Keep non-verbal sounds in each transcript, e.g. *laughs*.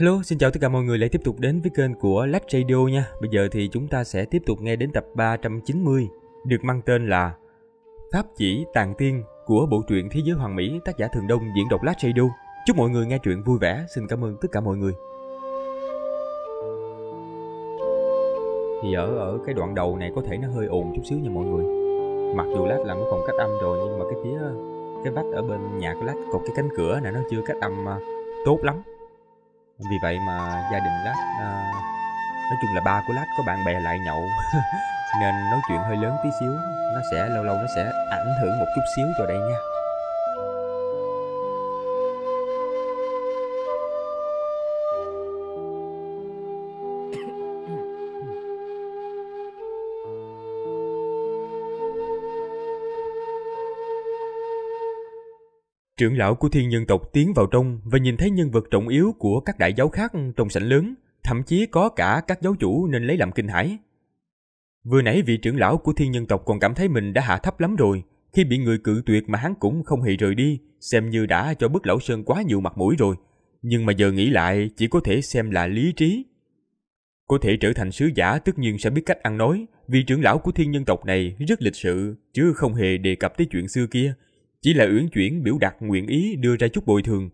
Hello, xin chào tất cả mọi người lại tiếp tục đến với kênh của Lách Radio nha. Bây giờ thì chúng ta sẽ tiếp tục nghe đến tập 390, được mang tên là Pháp chỉ tàng tiên của bộ truyện Thế giới hoàng mỹ tác giả Thường Đông diễn đọc Lách Radio. Chúc mọi người nghe truyện vui vẻ, xin cảm ơn tất cả mọi người. Thì ở ở cái đoạn đầu này có thể nó hơi ồn chút xíu nha mọi người. Mặc dù lát làm cái phòng cách âm rồi nhưng mà cái phía cái vách ở bên nhà của lát còn cái cánh cửa này nó chưa cách âm à, tốt lắm vì vậy mà gia đình lát à, nói chung là ba của lát có bạn bè lại nhậu *laughs* nên nói chuyện hơi lớn tí xíu nó sẽ lâu lâu nó sẽ ảnh hưởng một chút xíu cho đây nha Trưởng lão của thiên nhân tộc tiến vào trong và nhìn thấy nhân vật trọng yếu của các đại giáo khác trong sảnh lớn, thậm chí có cả các giáo chủ nên lấy làm kinh hãi. Vừa nãy vị trưởng lão của thiên nhân tộc còn cảm thấy mình đã hạ thấp lắm rồi, khi bị người cự tuyệt mà hắn cũng không hề rời đi, xem như đã cho bức lão sơn quá nhiều mặt mũi rồi. Nhưng mà giờ nghĩ lại chỉ có thể xem là lý trí. Có thể trở thành sứ giả tất nhiên sẽ biết cách ăn nói, vì trưởng lão của thiên nhân tộc này rất lịch sự, chứ không hề đề cập tới chuyện xưa kia, chỉ là uyển chuyển biểu đạt nguyện ý đưa ra chút bồi thường.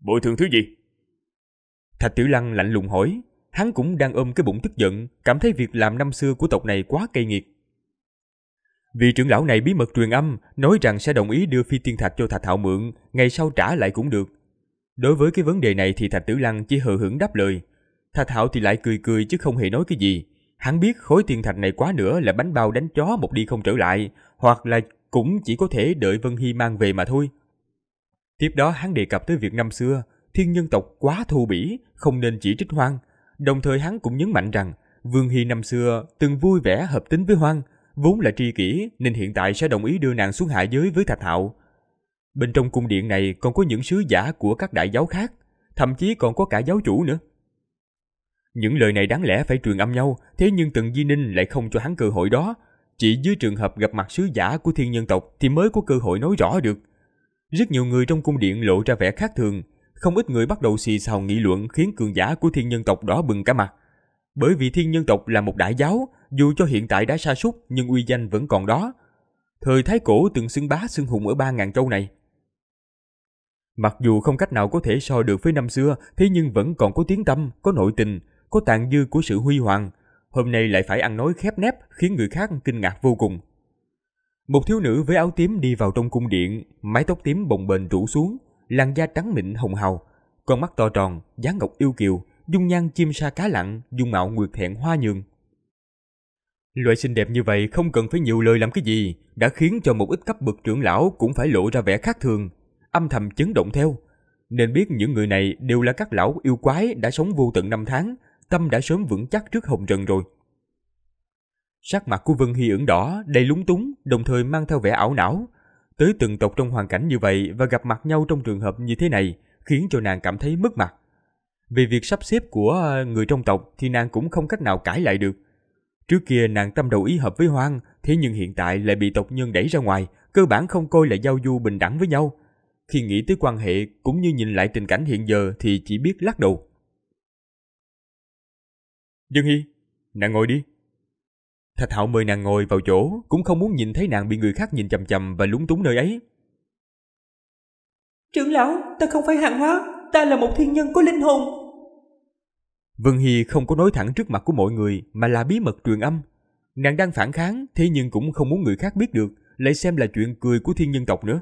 Bồi thường thứ gì? Thạch Tiểu Lăng lạnh lùng hỏi, hắn cũng đang ôm cái bụng tức giận, cảm thấy việc làm năm xưa của tộc này quá cay nghiệt. Vị trưởng lão này bí mật truyền âm, nói rằng sẽ đồng ý đưa phi tiên thạch cho Thạch Hạo mượn, ngày sau trả lại cũng được. Đối với cái vấn đề này thì Thạch Tử Lăng chỉ hờ hững đáp lời. Thạch Hạo thì lại cười cười chứ không hề nói cái gì. Hắn biết khối tiên thạch này quá nữa là bánh bao đánh chó một đi không trở lại, hoặc là cũng chỉ có thể đợi Vân Hy mang về mà thôi. Tiếp đó hắn đề cập tới việc năm xưa, thiên nhân tộc quá thô bỉ, không nên chỉ trích hoang. Đồng thời hắn cũng nhấn mạnh rằng, Vương Hy năm xưa từng vui vẻ hợp tính với hoang, vốn là tri kỷ nên hiện tại sẽ đồng ý đưa nàng xuống hạ giới với Thạch Hạo. Bên trong cung điện này còn có những sứ giả của các đại giáo khác, thậm chí còn có cả giáo chủ nữa. Những lời này đáng lẽ phải truyền âm nhau, thế nhưng Tần Di Ninh lại không cho hắn cơ hội đó, chỉ dưới trường hợp gặp mặt sứ giả của thiên nhân tộc thì mới có cơ hội nói rõ được. Rất nhiều người trong cung điện lộ ra vẻ khác thường, không ít người bắt đầu xì xào nghị luận khiến cường giả của thiên nhân tộc đỏ bừng cả mặt. Bởi vì thiên nhân tộc là một đại giáo, dù cho hiện tại đã sa sút nhưng uy danh vẫn còn đó. Thời Thái Cổ từng xưng bá xưng hùng ở ba ngàn châu này. Mặc dù không cách nào có thể so được với năm xưa, thế nhưng vẫn còn có tiếng tâm, có nội tình, có tàn dư của sự huy hoàng, hôm nay lại phải ăn nói khép nép khiến người khác kinh ngạc vô cùng. Một thiếu nữ với áo tím đi vào trong cung điện, mái tóc tím bồng bềnh rủ xuống, làn da trắng mịn hồng hào, con mắt to tròn, dáng ngọc yêu kiều, dung nhan chim sa cá lặn, dung mạo nguyệt thẹn hoa nhường. Loại xinh đẹp như vậy không cần phải nhiều lời làm cái gì, đã khiến cho một ít cấp bậc trưởng lão cũng phải lộ ra vẻ khác thường, âm thầm chấn động theo. Nên biết những người này đều là các lão yêu quái đã sống vô tận năm tháng, tâm đã sớm vững chắc trước hồng trần rồi. Sắc mặt của Vân Hy ửng đỏ, đầy lúng túng, đồng thời mang theo vẻ ảo não. Tới từng tộc trong hoàn cảnh như vậy và gặp mặt nhau trong trường hợp như thế này khiến cho nàng cảm thấy mất mặt. vì việc sắp xếp của ờ, người trong tộc thì nàng cũng không cách nào cãi lại được. Trước kia nàng tâm đầu ý hợp với Hoang, thế nhưng hiện tại lại bị tộc nhân đẩy ra ngoài, cơ bản không coi là giao du bình đẳng với nhau. Khi nghĩ tới quan hệ cũng như nhìn lại tình cảnh hiện giờ thì chỉ biết lắc đầu. Dương Hy, nàng ngồi đi. Thạch Hạo mời nàng ngồi vào chỗ, cũng không muốn nhìn thấy nàng bị người khác nhìn chằm chằm và lúng túng nơi ấy. Trưởng lão, ta không phải hạng hóa, ta là một thiên nhân có linh hồn. Vân Hy không có nói thẳng trước mặt của mọi người mà là bí mật truyền âm. Nàng đang phản kháng, thế nhưng cũng không muốn người khác biết được, lại xem là chuyện cười của thiên nhân tộc nữa.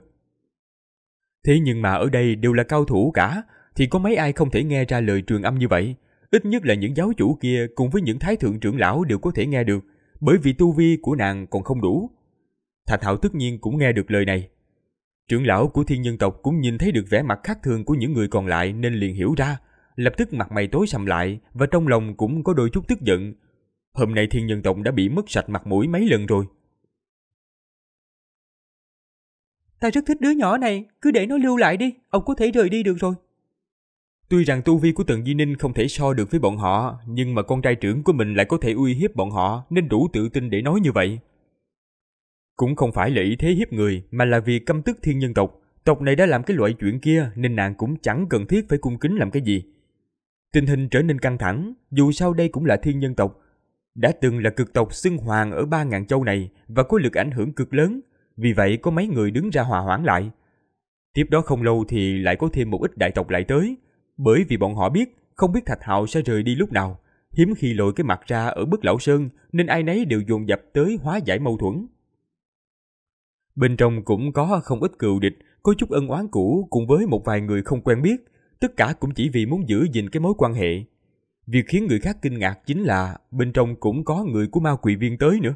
Thế nhưng mà ở đây đều là cao thủ cả, thì có mấy ai không thể nghe ra lời truyền âm như vậy, Ít nhất là những giáo chủ kia cùng với những thái thượng trưởng lão đều có thể nghe được, bởi vì tu vi của nàng còn không đủ. Thạch Hạo tất nhiên cũng nghe được lời này. Trưởng lão của thiên nhân tộc cũng nhìn thấy được vẻ mặt khác thường của những người còn lại nên liền hiểu ra, lập tức mặt mày tối sầm lại và trong lòng cũng có đôi chút tức giận. Hôm nay thiên nhân tộc đã bị mất sạch mặt mũi mấy lần rồi. Ta rất thích đứa nhỏ này, cứ để nó lưu lại đi, ông có thể rời đi được rồi. Tuy rằng tu vi của Tần Di Ninh không thể so được với bọn họ, nhưng mà con trai trưởng của mình lại có thể uy hiếp bọn họ nên đủ tự tin để nói như vậy. Cũng không phải là ý thế hiếp người mà là vì căm tức thiên nhân tộc, tộc này đã làm cái loại chuyện kia nên nàng cũng chẳng cần thiết phải cung kính làm cái gì. Tình hình trở nên căng thẳng, dù sao đây cũng là thiên nhân tộc. Đã từng là cực tộc xưng hoàng ở ba ngàn châu này và có lực ảnh hưởng cực lớn, vì vậy có mấy người đứng ra hòa hoãn lại. Tiếp đó không lâu thì lại có thêm một ít đại tộc lại tới, bởi vì bọn họ biết không biết Thạch Hạo sẽ rời đi lúc nào. Hiếm khi lội cái mặt ra ở bức lão sơn nên ai nấy đều dồn dập tới hóa giải mâu thuẫn. Bên trong cũng có không ít cựu địch, có chút ân oán cũ cùng với một vài người không quen biết, tất cả cũng chỉ vì muốn giữ gìn cái mối quan hệ. Việc khiến người khác kinh ngạc chính là bên trong cũng có người của ma quỷ viên tới nữa.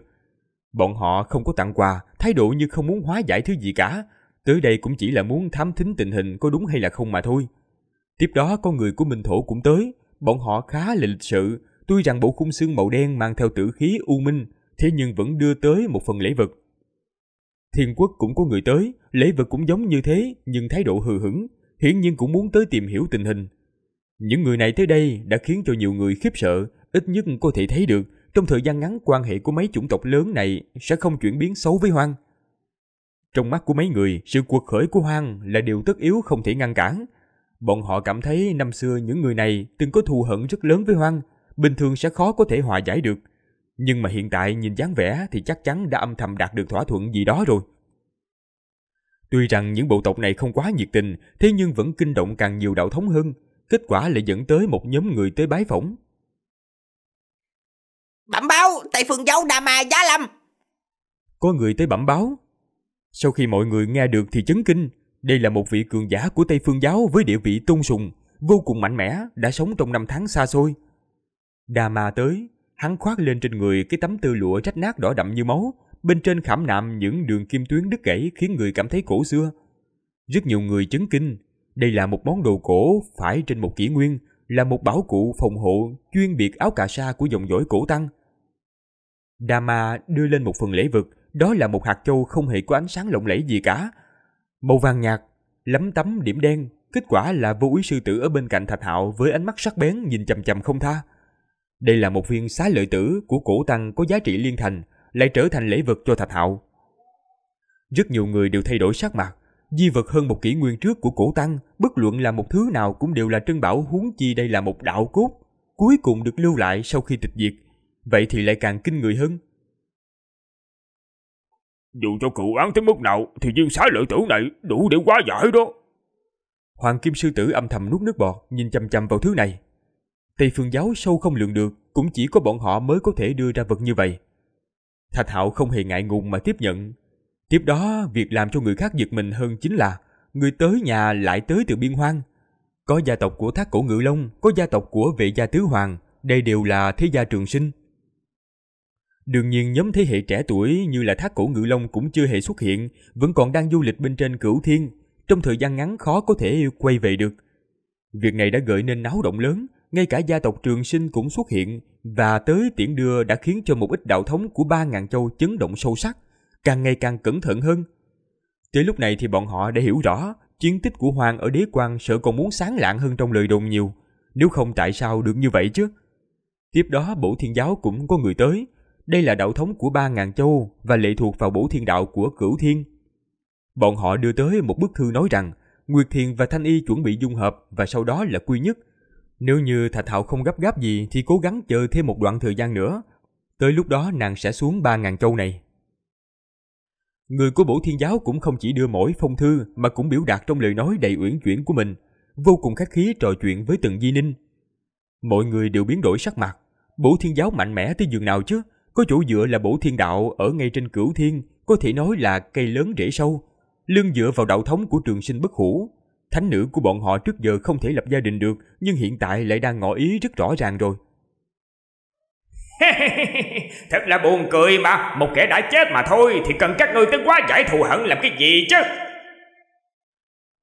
Bọn họ không có tặng quà, thái độ như không muốn hóa giải thứ gì cả, tới đây cũng chỉ là muốn thám thính tình hình có đúng hay là không mà thôi. Tiếp đó con người của Minh Thổ cũng tới, bọn họ khá là lịch sự, tuy rằng bộ khung xương màu đen mang theo tử khí u minh, thế nhưng vẫn đưa tới một phần lễ vật. Thiên quốc cũng có người tới, lễ vật cũng giống như thế, nhưng thái độ hừ hững, hiển nhiên cũng muốn tới tìm hiểu tình hình. Những người này tới đây đã khiến cho nhiều người khiếp sợ, ít nhất có thể thấy được trong thời gian ngắn quan hệ của mấy chủng tộc lớn này sẽ không chuyển biến xấu với Hoang. Trong mắt của mấy người, sự cuộc khởi của Hoang là điều tất yếu không thể ngăn cản, Bọn họ cảm thấy năm xưa những người này từng có thù hận rất lớn với Hoang, bình thường sẽ khó có thể hòa giải được. Nhưng mà hiện tại nhìn dáng vẻ thì chắc chắn đã âm thầm đạt được thỏa thuận gì đó rồi. Tuy rằng những bộ tộc này không quá nhiệt tình, thế nhưng vẫn kinh động càng nhiều đạo thống hơn, kết quả lại dẫn tới một nhóm người tới bái phỏng. Bẩm báo, tại phường dâu Đà Mà Giá Lâm. Có người tới bẩm báo. Sau khi mọi người nghe được thì chấn kinh, đây là một vị cường giả của Tây Phương Giáo với địa vị tôn sùng, vô cùng mạnh mẽ, đã sống trong năm tháng xa xôi. Đà mà tới, hắn khoác lên trên người cái tấm tư lụa rách nát đỏ đậm như máu, bên trên khảm nạm những đường kim tuyến đứt gãy khiến người cảm thấy cổ xưa. Rất nhiều người chứng kinh, đây là một món đồ cổ phải trên một kỷ nguyên, là một bảo cụ phòng hộ chuyên biệt áo cà sa của dòng dõi cổ tăng. Dama đưa lên một phần lễ vật, đó là một hạt châu không hề có ánh sáng lộng lẫy gì cả, Màu vàng nhạt, lấm tấm điểm đen, kết quả là vô úy sư tử ở bên cạnh Thạch Hạo với ánh mắt sắc bén nhìn chầm chầm không tha. Đây là một viên xá lợi tử của cổ tăng có giá trị liên thành, lại trở thành lễ vật cho Thạch Hạo. Rất nhiều người đều thay đổi sắc mặt, di vật hơn một kỷ nguyên trước của cổ tăng, bất luận là một thứ nào cũng đều là trân bảo huống chi đây là một đạo cốt, cuối cùng được lưu lại sau khi tịch diệt. Vậy thì lại càng kinh người hơn. Dù cho cựu án tới mức nào thì dương sái lợi tử này đủ để quá giải đó. Hoàng Kim Sư Tử âm thầm nuốt nước bọt, nhìn chầm chầm vào thứ này. Tây phương giáo sâu không lượng được, cũng chỉ có bọn họ mới có thể đưa ra vật như vậy. Thạch Hạo không hề ngại ngùng mà tiếp nhận. Tiếp đó, việc làm cho người khác giật mình hơn chính là người tới nhà lại tới từ biên hoang. Có gia tộc của Thác Cổ Ngự Long, có gia tộc của Vệ gia Tứ Hoàng, đây đều là thế gia trường sinh. Đương nhiên nhóm thế hệ trẻ tuổi như là thác cổ ngự long cũng chưa hề xuất hiện, vẫn còn đang du lịch bên trên cửu thiên, trong thời gian ngắn khó có thể quay về được. Việc này đã gợi nên náo động lớn, ngay cả gia tộc Trường Sinh cũng xuất hiện và tới tiễn đưa đã khiến cho một ít đạo thống của ba ngàn châu chấn động sâu sắc, càng ngày càng cẩn thận hơn. Tới lúc này thì bọn họ đã hiểu rõ chiến tích của Hoàng ở đế quan sợ còn muốn sáng lạng hơn trong lời đồn nhiều, nếu không tại sao được như vậy chứ? Tiếp đó bổ thiên giáo cũng có người tới, đây là đạo thống của ba ngàn châu và lệ thuộc vào bổ thiên đạo của cửu thiên. Bọn họ đưa tới một bức thư nói rằng Nguyệt Thiền và Thanh Y chuẩn bị dung hợp và sau đó là quy nhất. Nếu như Thạch Hạo không gấp gáp gì thì cố gắng chờ thêm một đoạn thời gian nữa. Tới lúc đó nàng sẽ xuống ba ngàn châu này. Người của bổ thiên giáo cũng không chỉ đưa mỗi phong thư mà cũng biểu đạt trong lời nói đầy uyển chuyển của mình, vô cùng khách khí trò chuyện với từng di ninh. Mọi người đều biến đổi sắc mặt, bổ thiên giáo mạnh mẽ tới giường nào chứ, có chỗ dựa là bổ thiên đạo ở ngay trên cửu thiên, có thể nói là cây lớn rễ sâu. Lương dựa vào đạo thống của trường sinh bất hủ. Thánh nữ của bọn họ trước giờ không thể lập gia đình được, nhưng hiện tại lại đang ngỏ ý rất rõ ràng rồi. *laughs* Thật là buồn cười mà, một kẻ đã chết mà thôi thì cần các ngươi tới quá giải thù hận làm cái gì chứ?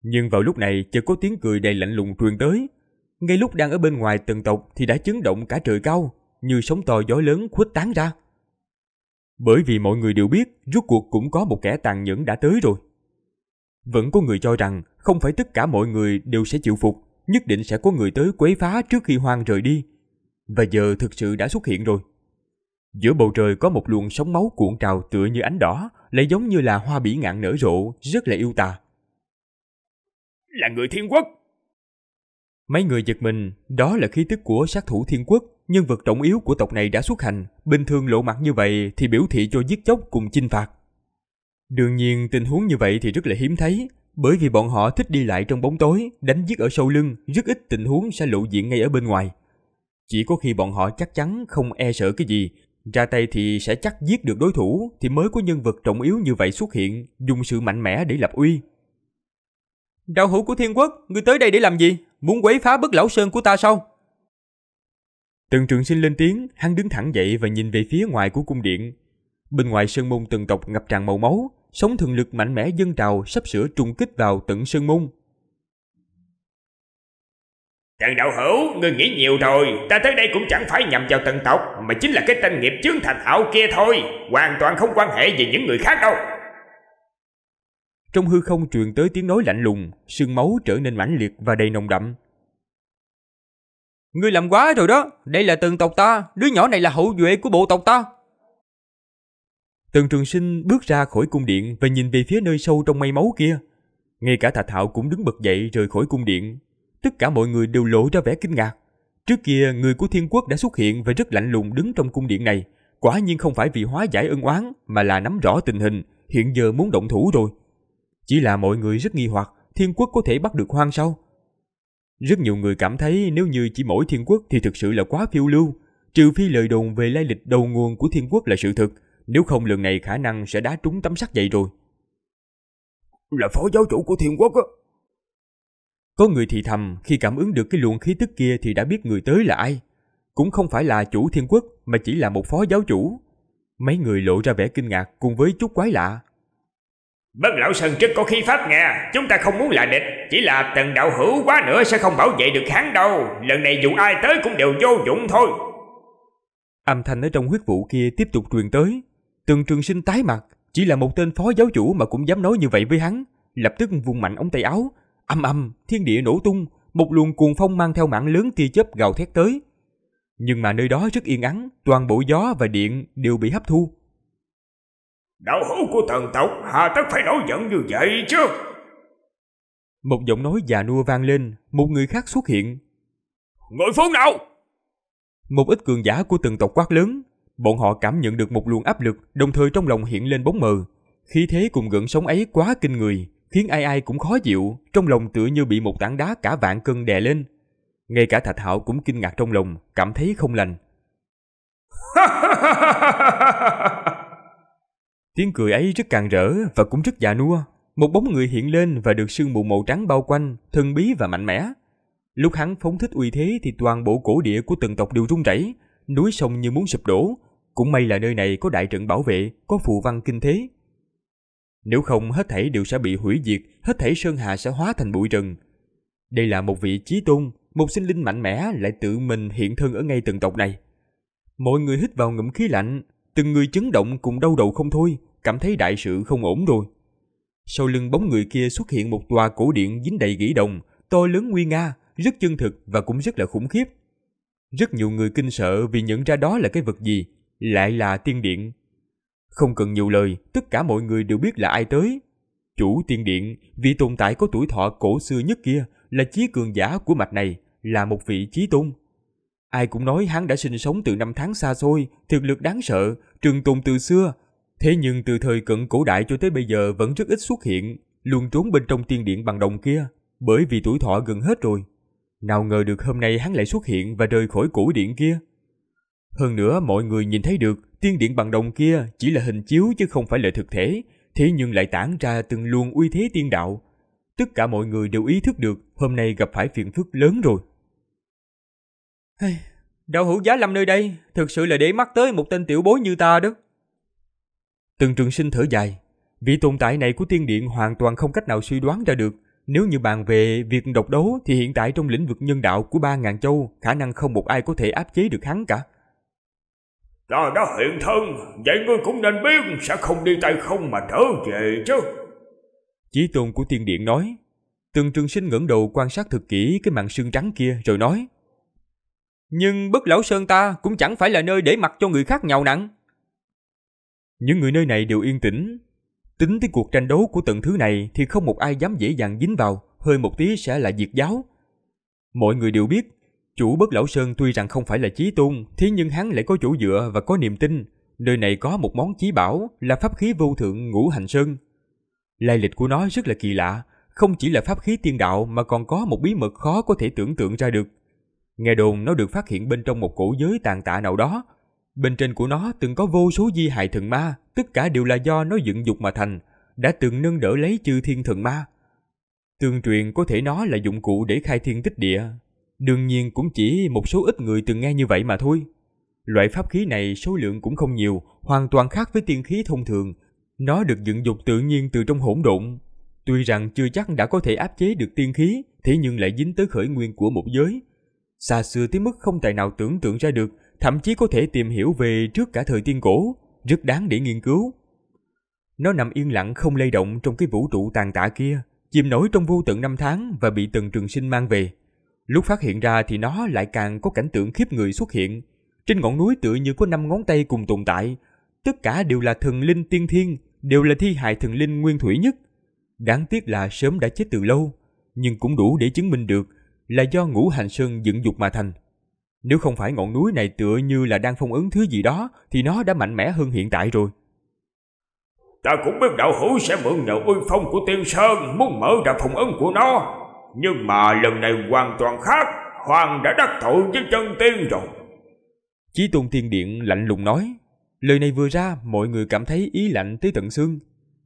Nhưng vào lúc này chợt có tiếng cười đầy lạnh lùng truyền tới. Ngay lúc đang ở bên ngoài tầng tộc thì đã chấn động cả trời cao như sóng to gió lớn khuếch tán ra. Bởi vì mọi người đều biết rốt cuộc cũng có một kẻ tàn nhẫn đã tới rồi. Vẫn có người cho rằng không phải tất cả mọi người đều sẽ chịu phục, nhất định sẽ có người tới quấy phá trước khi hoang rời đi. Và giờ thực sự đã xuất hiện rồi. Giữa bầu trời có một luồng sóng máu cuộn trào tựa như ánh đỏ, lại giống như là hoa bỉ ngạn nở rộ, rất là yêu tà. Là người thiên quốc! Mấy người giật mình, đó là khí tức của sát thủ thiên quốc nhân vật trọng yếu của tộc này đã xuất hành, bình thường lộ mặt như vậy thì biểu thị cho giết chóc cùng chinh phạt. Đương nhiên tình huống như vậy thì rất là hiếm thấy, bởi vì bọn họ thích đi lại trong bóng tối, đánh giết ở sâu lưng, rất ít tình huống sẽ lộ diện ngay ở bên ngoài. Chỉ có khi bọn họ chắc chắn không e sợ cái gì, ra tay thì sẽ chắc giết được đối thủ thì mới có nhân vật trọng yếu như vậy xuất hiện, dùng sự mạnh mẽ để lập uy. Đạo hữu của thiên quốc, ngươi tới đây để làm gì? Muốn quấy phá bất lão sơn của ta sao? Tần trường sinh lên tiếng, hắn đứng thẳng dậy và nhìn về phía ngoài của cung điện. Bên ngoài sơn môn tần tộc ngập tràn màu máu, sóng thường lực mạnh mẽ dâng trào sắp sửa trùng kích vào tận sơn môn. Tần đạo hữu, ngươi nghĩ nhiều rồi, ta tới đây cũng chẳng phải nhằm vào tần tộc, mà chính là cái tên nghiệp chướng thành hạo kia thôi, hoàn toàn không quan hệ gì những người khác đâu. Trong hư không truyền tới tiếng nói lạnh lùng, sương máu trở nên mãnh liệt và đầy nồng đậm, Ngươi làm quá rồi đó, đây là từng tộc ta, đứa nhỏ này là hậu duệ của bộ tộc ta. Tần Trường Sinh bước ra khỏi cung điện và nhìn về phía nơi sâu trong mây máu kia. Ngay cả Thà Thạo cũng đứng bật dậy rời khỏi cung điện. Tất cả mọi người đều lộ ra vẻ kinh ngạc. Trước kia, người của thiên quốc đã xuất hiện và rất lạnh lùng đứng trong cung điện này. Quả nhiên không phải vì hóa giải ân oán mà là nắm rõ tình hình, hiện giờ muốn động thủ rồi. Chỉ là mọi người rất nghi hoặc, thiên quốc có thể bắt được hoang sao? Rất nhiều người cảm thấy nếu như chỉ mỗi thiên quốc thì thực sự là quá phiêu lưu, trừ phi lời đồn về lai lịch đầu nguồn của thiên quốc là sự thực, nếu không lần này khả năng sẽ đá trúng tấm sắt vậy rồi. Là phó giáo chủ của thiên quốc á. Có người thì thầm khi cảm ứng được cái luồng khí tức kia thì đã biết người tới là ai. Cũng không phải là chủ thiên quốc mà chỉ là một phó giáo chủ. Mấy người lộ ra vẻ kinh ngạc cùng với chút quái lạ. Bất lão sơn trước có khí pháp nghe Chúng ta không muốn là địch Chỉ là tần đạo hữu quá nữa sẽ không bảo vệ được hắn đâu Lần này dù ai tới cũng đều vô dụng thôi Âm thanh ở trong huyết vụ kia tiếp tục truyền tới Tần trường sinh tái mặt Chỉ là một tên phó giáo chủ mà cũng dám nói như vậy với hắn Lập tức vùng mạnh ống tay áo Âm âm, thiên địa nổ tung Một luồng cuồng phong mang theo mạng lớn tia chớp gào thét tới Nhưng mà nơi đó rất yên ắng Toàn bộ gió và điện đều bị hấp thu Đạo hữu của thần tộc hà tất phải nổi giận như vậy chứ Một giọng nói già nua vang lên Một người khác xuất hiện Người phương nào Một ít cường giả của từng tộc quát lớn Bọn họ cảm nhận được một luồng áp lực Đồng thời trong lòng hiện lên bóng mờ Khí thế cùng gợn sống ấy quá kinh người Khiến ai ai cũng khó chịu Trong lòng tựa như bị một tảng đá cả vạn cân đè lên Ngay cả Thạch Hạo cũng kinh ngạc trong lòng Cảm thấy không lành *laughs* Tiếng cười ấy rất càng rỡ và cũng rất già nua. Một bóng người hiện lên và được sương mù màu trắng bao quanh, thân bí và mạnh mẽ. Lúc hắn phóng thích uy thế thì toàn bộ cổ địa của từng tộc đều rung rẩy, núi sông như muốn sụp đổ. Cũng may là nơi này có đại trận bảo vệ, có phù văn kinh thế. Nếu không hết thảy đều sẽ bị hủy diệt, hết thảy sơn hà sẽ hóa thành bụi rừng. Đây là một vị chí tôn, một sinh linh mạnh mẽ lại tự mình hiện thân ở ngay từng tộc này. Mọi người hít vào ngụm khí lạnh, Từng người chấn động cùng đau đầu không thôi, cảm thấy đại sự không ổn rồi. Sau lưng bóng người kia xuất hiện một tòa cổ điện dính đầy gỉ đồng, to lớn nguy nga, rất chân thực và cũng rất là khủng khiếp. Rất nhiều người kinh sợ vì nhận ra đó là cái vật gì, lại là tiên điện. Không cần nhiều lời, tất cả mọi người đều biết là ai tới. Chủ tiên điện, vị tồn tại có tuổi thọ cổ xưa nhất kia, là chí cường giả của mạch này, là một vị chí tôn. Ai cũng nói hắn đã sinh sống từ năm tháng xa xôi, thực lực đáng sợ, trường tồn từ xưa. Thế nhưng từ thời cận cổ đại cho tới bây giờ vẫn rất ít xuất hiện, luôn trốn bên trong tiên điện bằng đồng kia, bởi vì tuổi thọ gần hết rồi. Nào ngờ được hôm nay hắn lại xuất hiện và rời khỏi cổ điện kia. Hơn nữa mọi người nhìn thấy được tiên điện bằng đồng kia chỉ là hình chiếu chứ không phải là thực thể, thế nhưng lại tản ra từng luồng uy thế tiên đạo. Tất cả mọi người đều ý thức được hôm nay gặp phải phiền phức lớn rồi. Đạo hữu giá lâm nơi đây, thực sự là để mắt tới một tên tiểu bối như ta đó. Từng trường sinh thở dài, vị tồn tại này của tiên điện hoàn toàn không cách nào suy đoán ra được. Nếu như bàn về việc độc đấu thì hiện tại trong lĩnh vực nhân đạo của ba ngàn châu, khả năng không một ai có thể áp chế được hắn cả. Ta đã hiện thân, vậy ngươi cũng nên biết sẽ không đi tay không mà trở về chứ. Chí tôn của tiên điện nói, từng trường sinh ngẩng đầu quan sát thực kỹ cái mạng xương trắng kia rồi nói. Nhưng bất lão sơn ta cũng chẳng phải là nơi để mặc cho người khác nhào nặng. Những người nơi này đều yên tĩnh. Tính tới cuộc tranh đấu của tận thứ này thì không một ai dám dễ dàng dính vào, hơi một tí sẽ là diệt giáo. Mọi người đều biết, chủ bất lão sơn tuy rằng không phải là chí tôn, thế nhưng hắn lại có chủ dựa và có niềm tin. Nơi này có một món chí bảo là pháp khí vô thượng ngũ hành sơn. Lai lịch của nó rất là kỳ lạ, không chỉ là pháp khí tiên đạo mà còn có một bí mật khó có thể tưởng tượng ra được. Nghe đồn nó được phát hiện bên trong một cổ giới tàn tạ nào đó. Bên trên của nó từng có vô số di hài thần ma, tất cả đều là do nó dựng dục mà thành, đã từng nâng đỡ lấy chư thiên thần ma. Tương truyền có thể nó là dụng cụ để khai thiên tích địa. Đương nhiên cũng chỉ một số ít người từng nghe như vậy mà thôi. Loại pháp khí này số lượng cũng không nhiều, hoàn toàn khác với tiên khí thông thường. Nó được dựng dục tự nhiên từ trong hỗn độn. Tuy rằng chưa chắc đã có thể áp chế được tiên khí, thế nhưng lại dính tới khởi nguyên của một giới, xa xưa tới mức không tài nào tưởng tượng ra được, thậm chí có thể tìm hiểu về trước cả thời tiên cổ, rất đáng để nghiên cứu. Nó nằm yên lặng không lay động trong cái vũ trụ tàn tạ kia, chìm nổi trong vô tận năm tháng và bị từng Trường Sinh mang về. Lúc phát hiện ra thì nó lại càng có cảnh tượng khiếp người xuất hiện. Trên ngọn núi tựa như có năm ngón tay cùng tồn tại, tất cả đều là thần linh tiên thiên, đều là thi hài thần linh nguyên thủy nhất. Đáng tiếc là sớm đã chết từ lâu, nhưng cũng đủ để chứng minh được là do ngũ hành sơn dựng dục mà thành. Nếu không phải ngọn núi này tựa như là đang phong ấn thứ gì đó thì nó đã mạnh mẽ hơn hiện tại rồi. Ta cũng biết đạo hữu sẽ mượn nhờ uy phong của tiên sơn muốn mở ra phong ấn của nó. Nhưng mà lần này hoàn toàn khác, Hoàng đã đắc tội với chân tiên rồi. Chí Tôn Tiên Điện lạnh lùng nói, lời này vừa ra mọi người cảm thấy ý lạnh tới tận xương.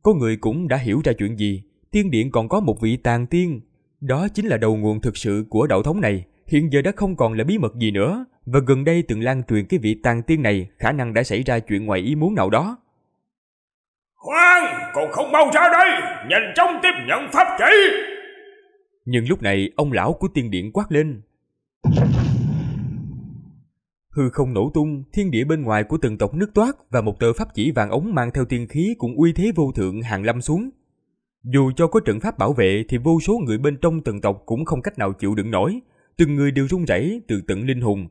Có người cũng đã hiểu ra chuyện gì, Tiên Điện còn có một vị tàn tiên đó chính là đầu nguồn thực sự của đạo thống này, hiện giờ đã không còn là bí mật gì nữa, và gần đây từng lan truyền cái vị tàn tiên này khả năng đã xảy ra chuyện ngoài ý muốn nào đó. Khoan, còn không mau ra đây, nhanh chóng tiếp nhận pháp chỉ. Nhưng lúc này ông lão của tiên điện quát lên. Hư không nổ tung, thiên địa bên ngoài của từng tộc nước toát và một tờ pháp chỉ vàng ống mang theo tiên khí cũng uy thế vô thượng hàng lâm xuống, dù cho có trận pháp bảo vệ thì vô số người bên trong tầng tộc cũng không cách nào chịu đựng nổi, từng người đều run rẩy từ tận linh hồn.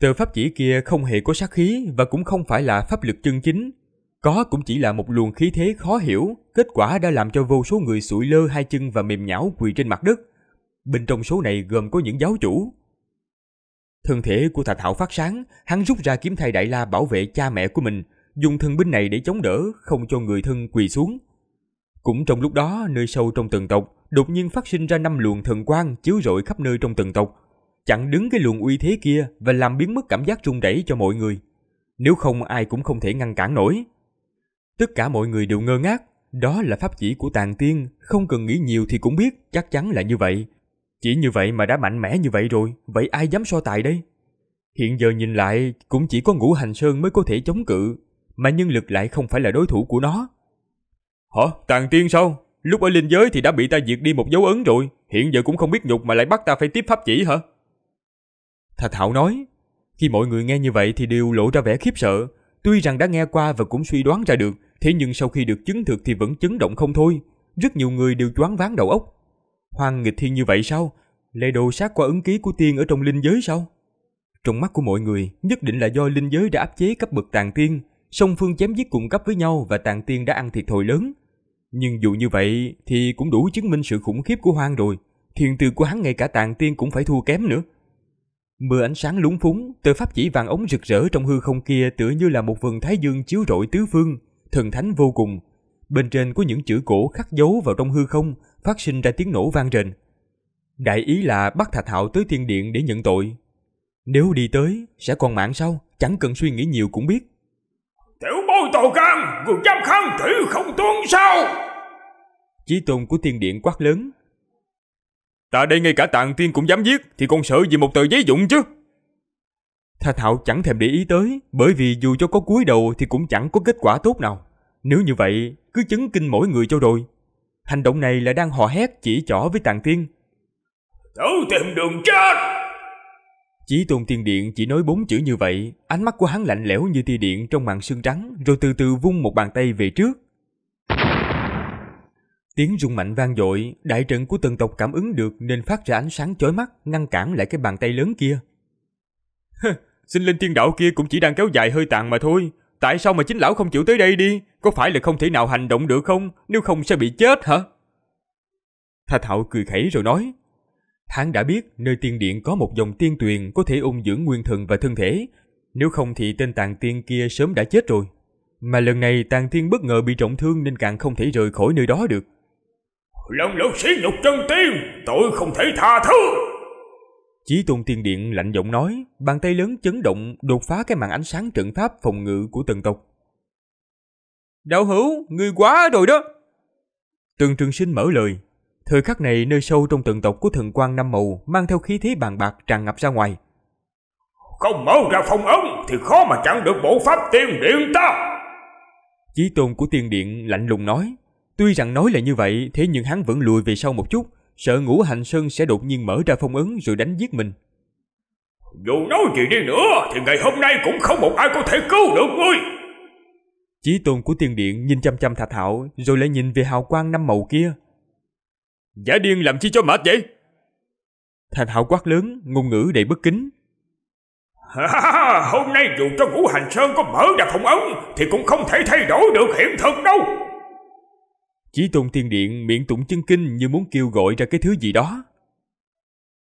Tờ pháp chỉ kia không hề có sát khí và cũng không phải là pháp lực chân chính, có cũng chỉ là một luồng khí thế khó hiểu, kết quả đã làm cho vô số người sụi lơ hai chân và mềm nhão quỳ trên mặt đất. Bên trong số này gồm có những giáo chủ. Thân thể của Thạch Hạo phát sáng, hắn rút ra kiếm thay đại la bảo vệ cha mẹ của mình, dùng thân binh này để chống đỡ, không cho người thân quỳ xuống. Cũng trong lúc đó, nơi sâu trong tầng tộc, đột nhiên phát sinh ra năm luồng thần quang chiếu rọi khắp nơi trong tầng tộc, chặn đứng cái luồng uy thế kia và làm biến mất cảm giác run rẩy cho mọi người. Nếu không ai cũng không thể ngăn cản nổi. Tất cả mọi người đều ngơ ngác, đó là pháp chỉ của tàng tiên, không cần nghĩ nhiều thì cũng biết, chắc chắn là như vậy. Chỉ như vậy mà đã mạnh mẽ như vậy rồi, vậy ai dám so tài đây? Hiện giờ nhìn lại, cũng chỉ có ngũ hành sơn mới có thể chống cự, mà nhân lực lại không phải là đối thủ của nó. Hả? Tàn tiên sao? Lúc ở linh giới thì đã bị ta diệt đi một dấu ấn rồi, hiện giờ cũng không biết nhục mà lại bắt ta phải tiếp pháp chỉ hả? Thạch Hạo nói, khi mọi người nghe như vậy thì đều lộ ra vẻ khiếp sợ, tuy rằng đã nghe qua và cũng suy đoán ra được, thế nhưng sau khi được chứng thực thì vẫn chấn động không thôi, rất nhiều người đều choáng váng đầu óc. Hoàng nghịch thiên như vậy sao? Lệ đồ sát qua ứng ký của tiên ở trong linh giới sao? Trong mắt của mọi người, nhất định là do linh giới đã áp chế cấp bậc tàn tiên, song phương chém giết cùng cấp với nhau và tàn tiên đã ăn thiệt thòi lớn, nhưng dù như vậy thì cũng đủ chứng minh sự khủng khiếp của Hoang rồi. Thiền từ của hắn ngay cả tàn tiên cũng phải thua kém nữa. Mưa ánh sáng lúng phúng, tờ pháp chỉ vàng ống rực rỡ trong hư không kia tựa như là một vườn thái dương chiếu rọi tứ phương, thần thánh vô cùng. Bên trên có những chữ cổ khắc dấu vào trong hư không, phát sinh ra tiếng nổ vang rền. Đại ý là bắt Thạch Hạo tới thiên điện để nhận tội. Nếu đi tới, sẽ còn mạng sau Chẳng cần suy nghĩ nhiều cũng biết. Ô tàu can Người dám kháng thử không tuân sao Chí tôn của thiên điện quát lớn Ta đây ngay cả tạng tiên cũng dám giết Thì còn sợ gì một tờ giấy dụng chứ Tha Thảo chẳng thèm để ý tới Bởi vì dù cho có cúi đầu Thì cũng chẳng có kết quả tốt nào Nếu như vậy cứ chấn kinh mỗi người cho rồi Hành động này là đang hò hét chỉ trỏ với tàng tiên Thử tìm đường chết Chí Tôn Tiên Điện chỉ nói bốn chữ như vậy, ánh mắt của hắn lạnh lẽo như tia điện trong màn sương trắng, rồi từ từ vung một bàn tay về trước. Tiếng rung mạnh vang dội, đại trận của từng tộc cảm ứng được nên phát ra ánh sáng chói mắt, ngăn cản lại cái bàn tay lớn kia. sinh *laughs* linh thiên đạo kia cũng chỉ đang kéo dài hơi tàn mà thôi. Tại sao mà chính lão không chịu tới đây đi? Có phải là không thể nào hành động được không? Nếu không sẽ bị chết hả? Thạch Hạo cười khẩy rồi nói. Hắn đã biết nơi tiên điện có một dòng tiên tuyền có thể ung dưỡng nguyên thần và thân thể, nếu không thì tên tàng tiên kia sớm đã chết rồi. Mà lần này tàng tiên bất ngờ bị trọng thương nên càng không thể rời khỏi nơi đó được. Lòng lão sĩ nhục chân tiên, tội không thể tha thứ. Chí tôn tiên điện lạnh giọng nói, bàn tay lớn chấn động đột phá cái màn ánh sáng trận pháp phòng ngự của tần tộc. Đạo hữu, ngươi quá rồi đó. Tần trường sinh mở lời, Thời khắc này nơi sâu trong tận tộc của thần quan năm màu mang theo khí thế bàn bạc tràn ngập ra ngoài. Không mở ra phong ấn thì khó mà chặn được bộ pháp tiên điện ta. Chí tôn của tiên điện lạnh lùng nói. Tuy rằng nói là như vậy thế nhưng hắn vẫn lùi về sau một chút sợ ngũ hành sơn sẽ đột nhiên mở ra phong ấn rồi đánh giết mình. Dù nói gì đi nữa thì ngày hôm nay cũng không một ai có thể cứu được ngươi. Chí tôn của tiên điện nhìn chăm chăm Thạch Hạo rồi lại nhìn về hào quang năm màu kia Giả điên làm chi cho mệt vậy? Thạch hạo quát lớn, ngôn ngữ đầy bất kính. hôm nay dù cho ngũ hành sơn có mở ra phòng ống thì cũng không thể thay đổi được hiện thực đâu. Chí tôn thiên điện miệng tụng chân kinh như muốn kêu gọi ra cái thứ gì đó.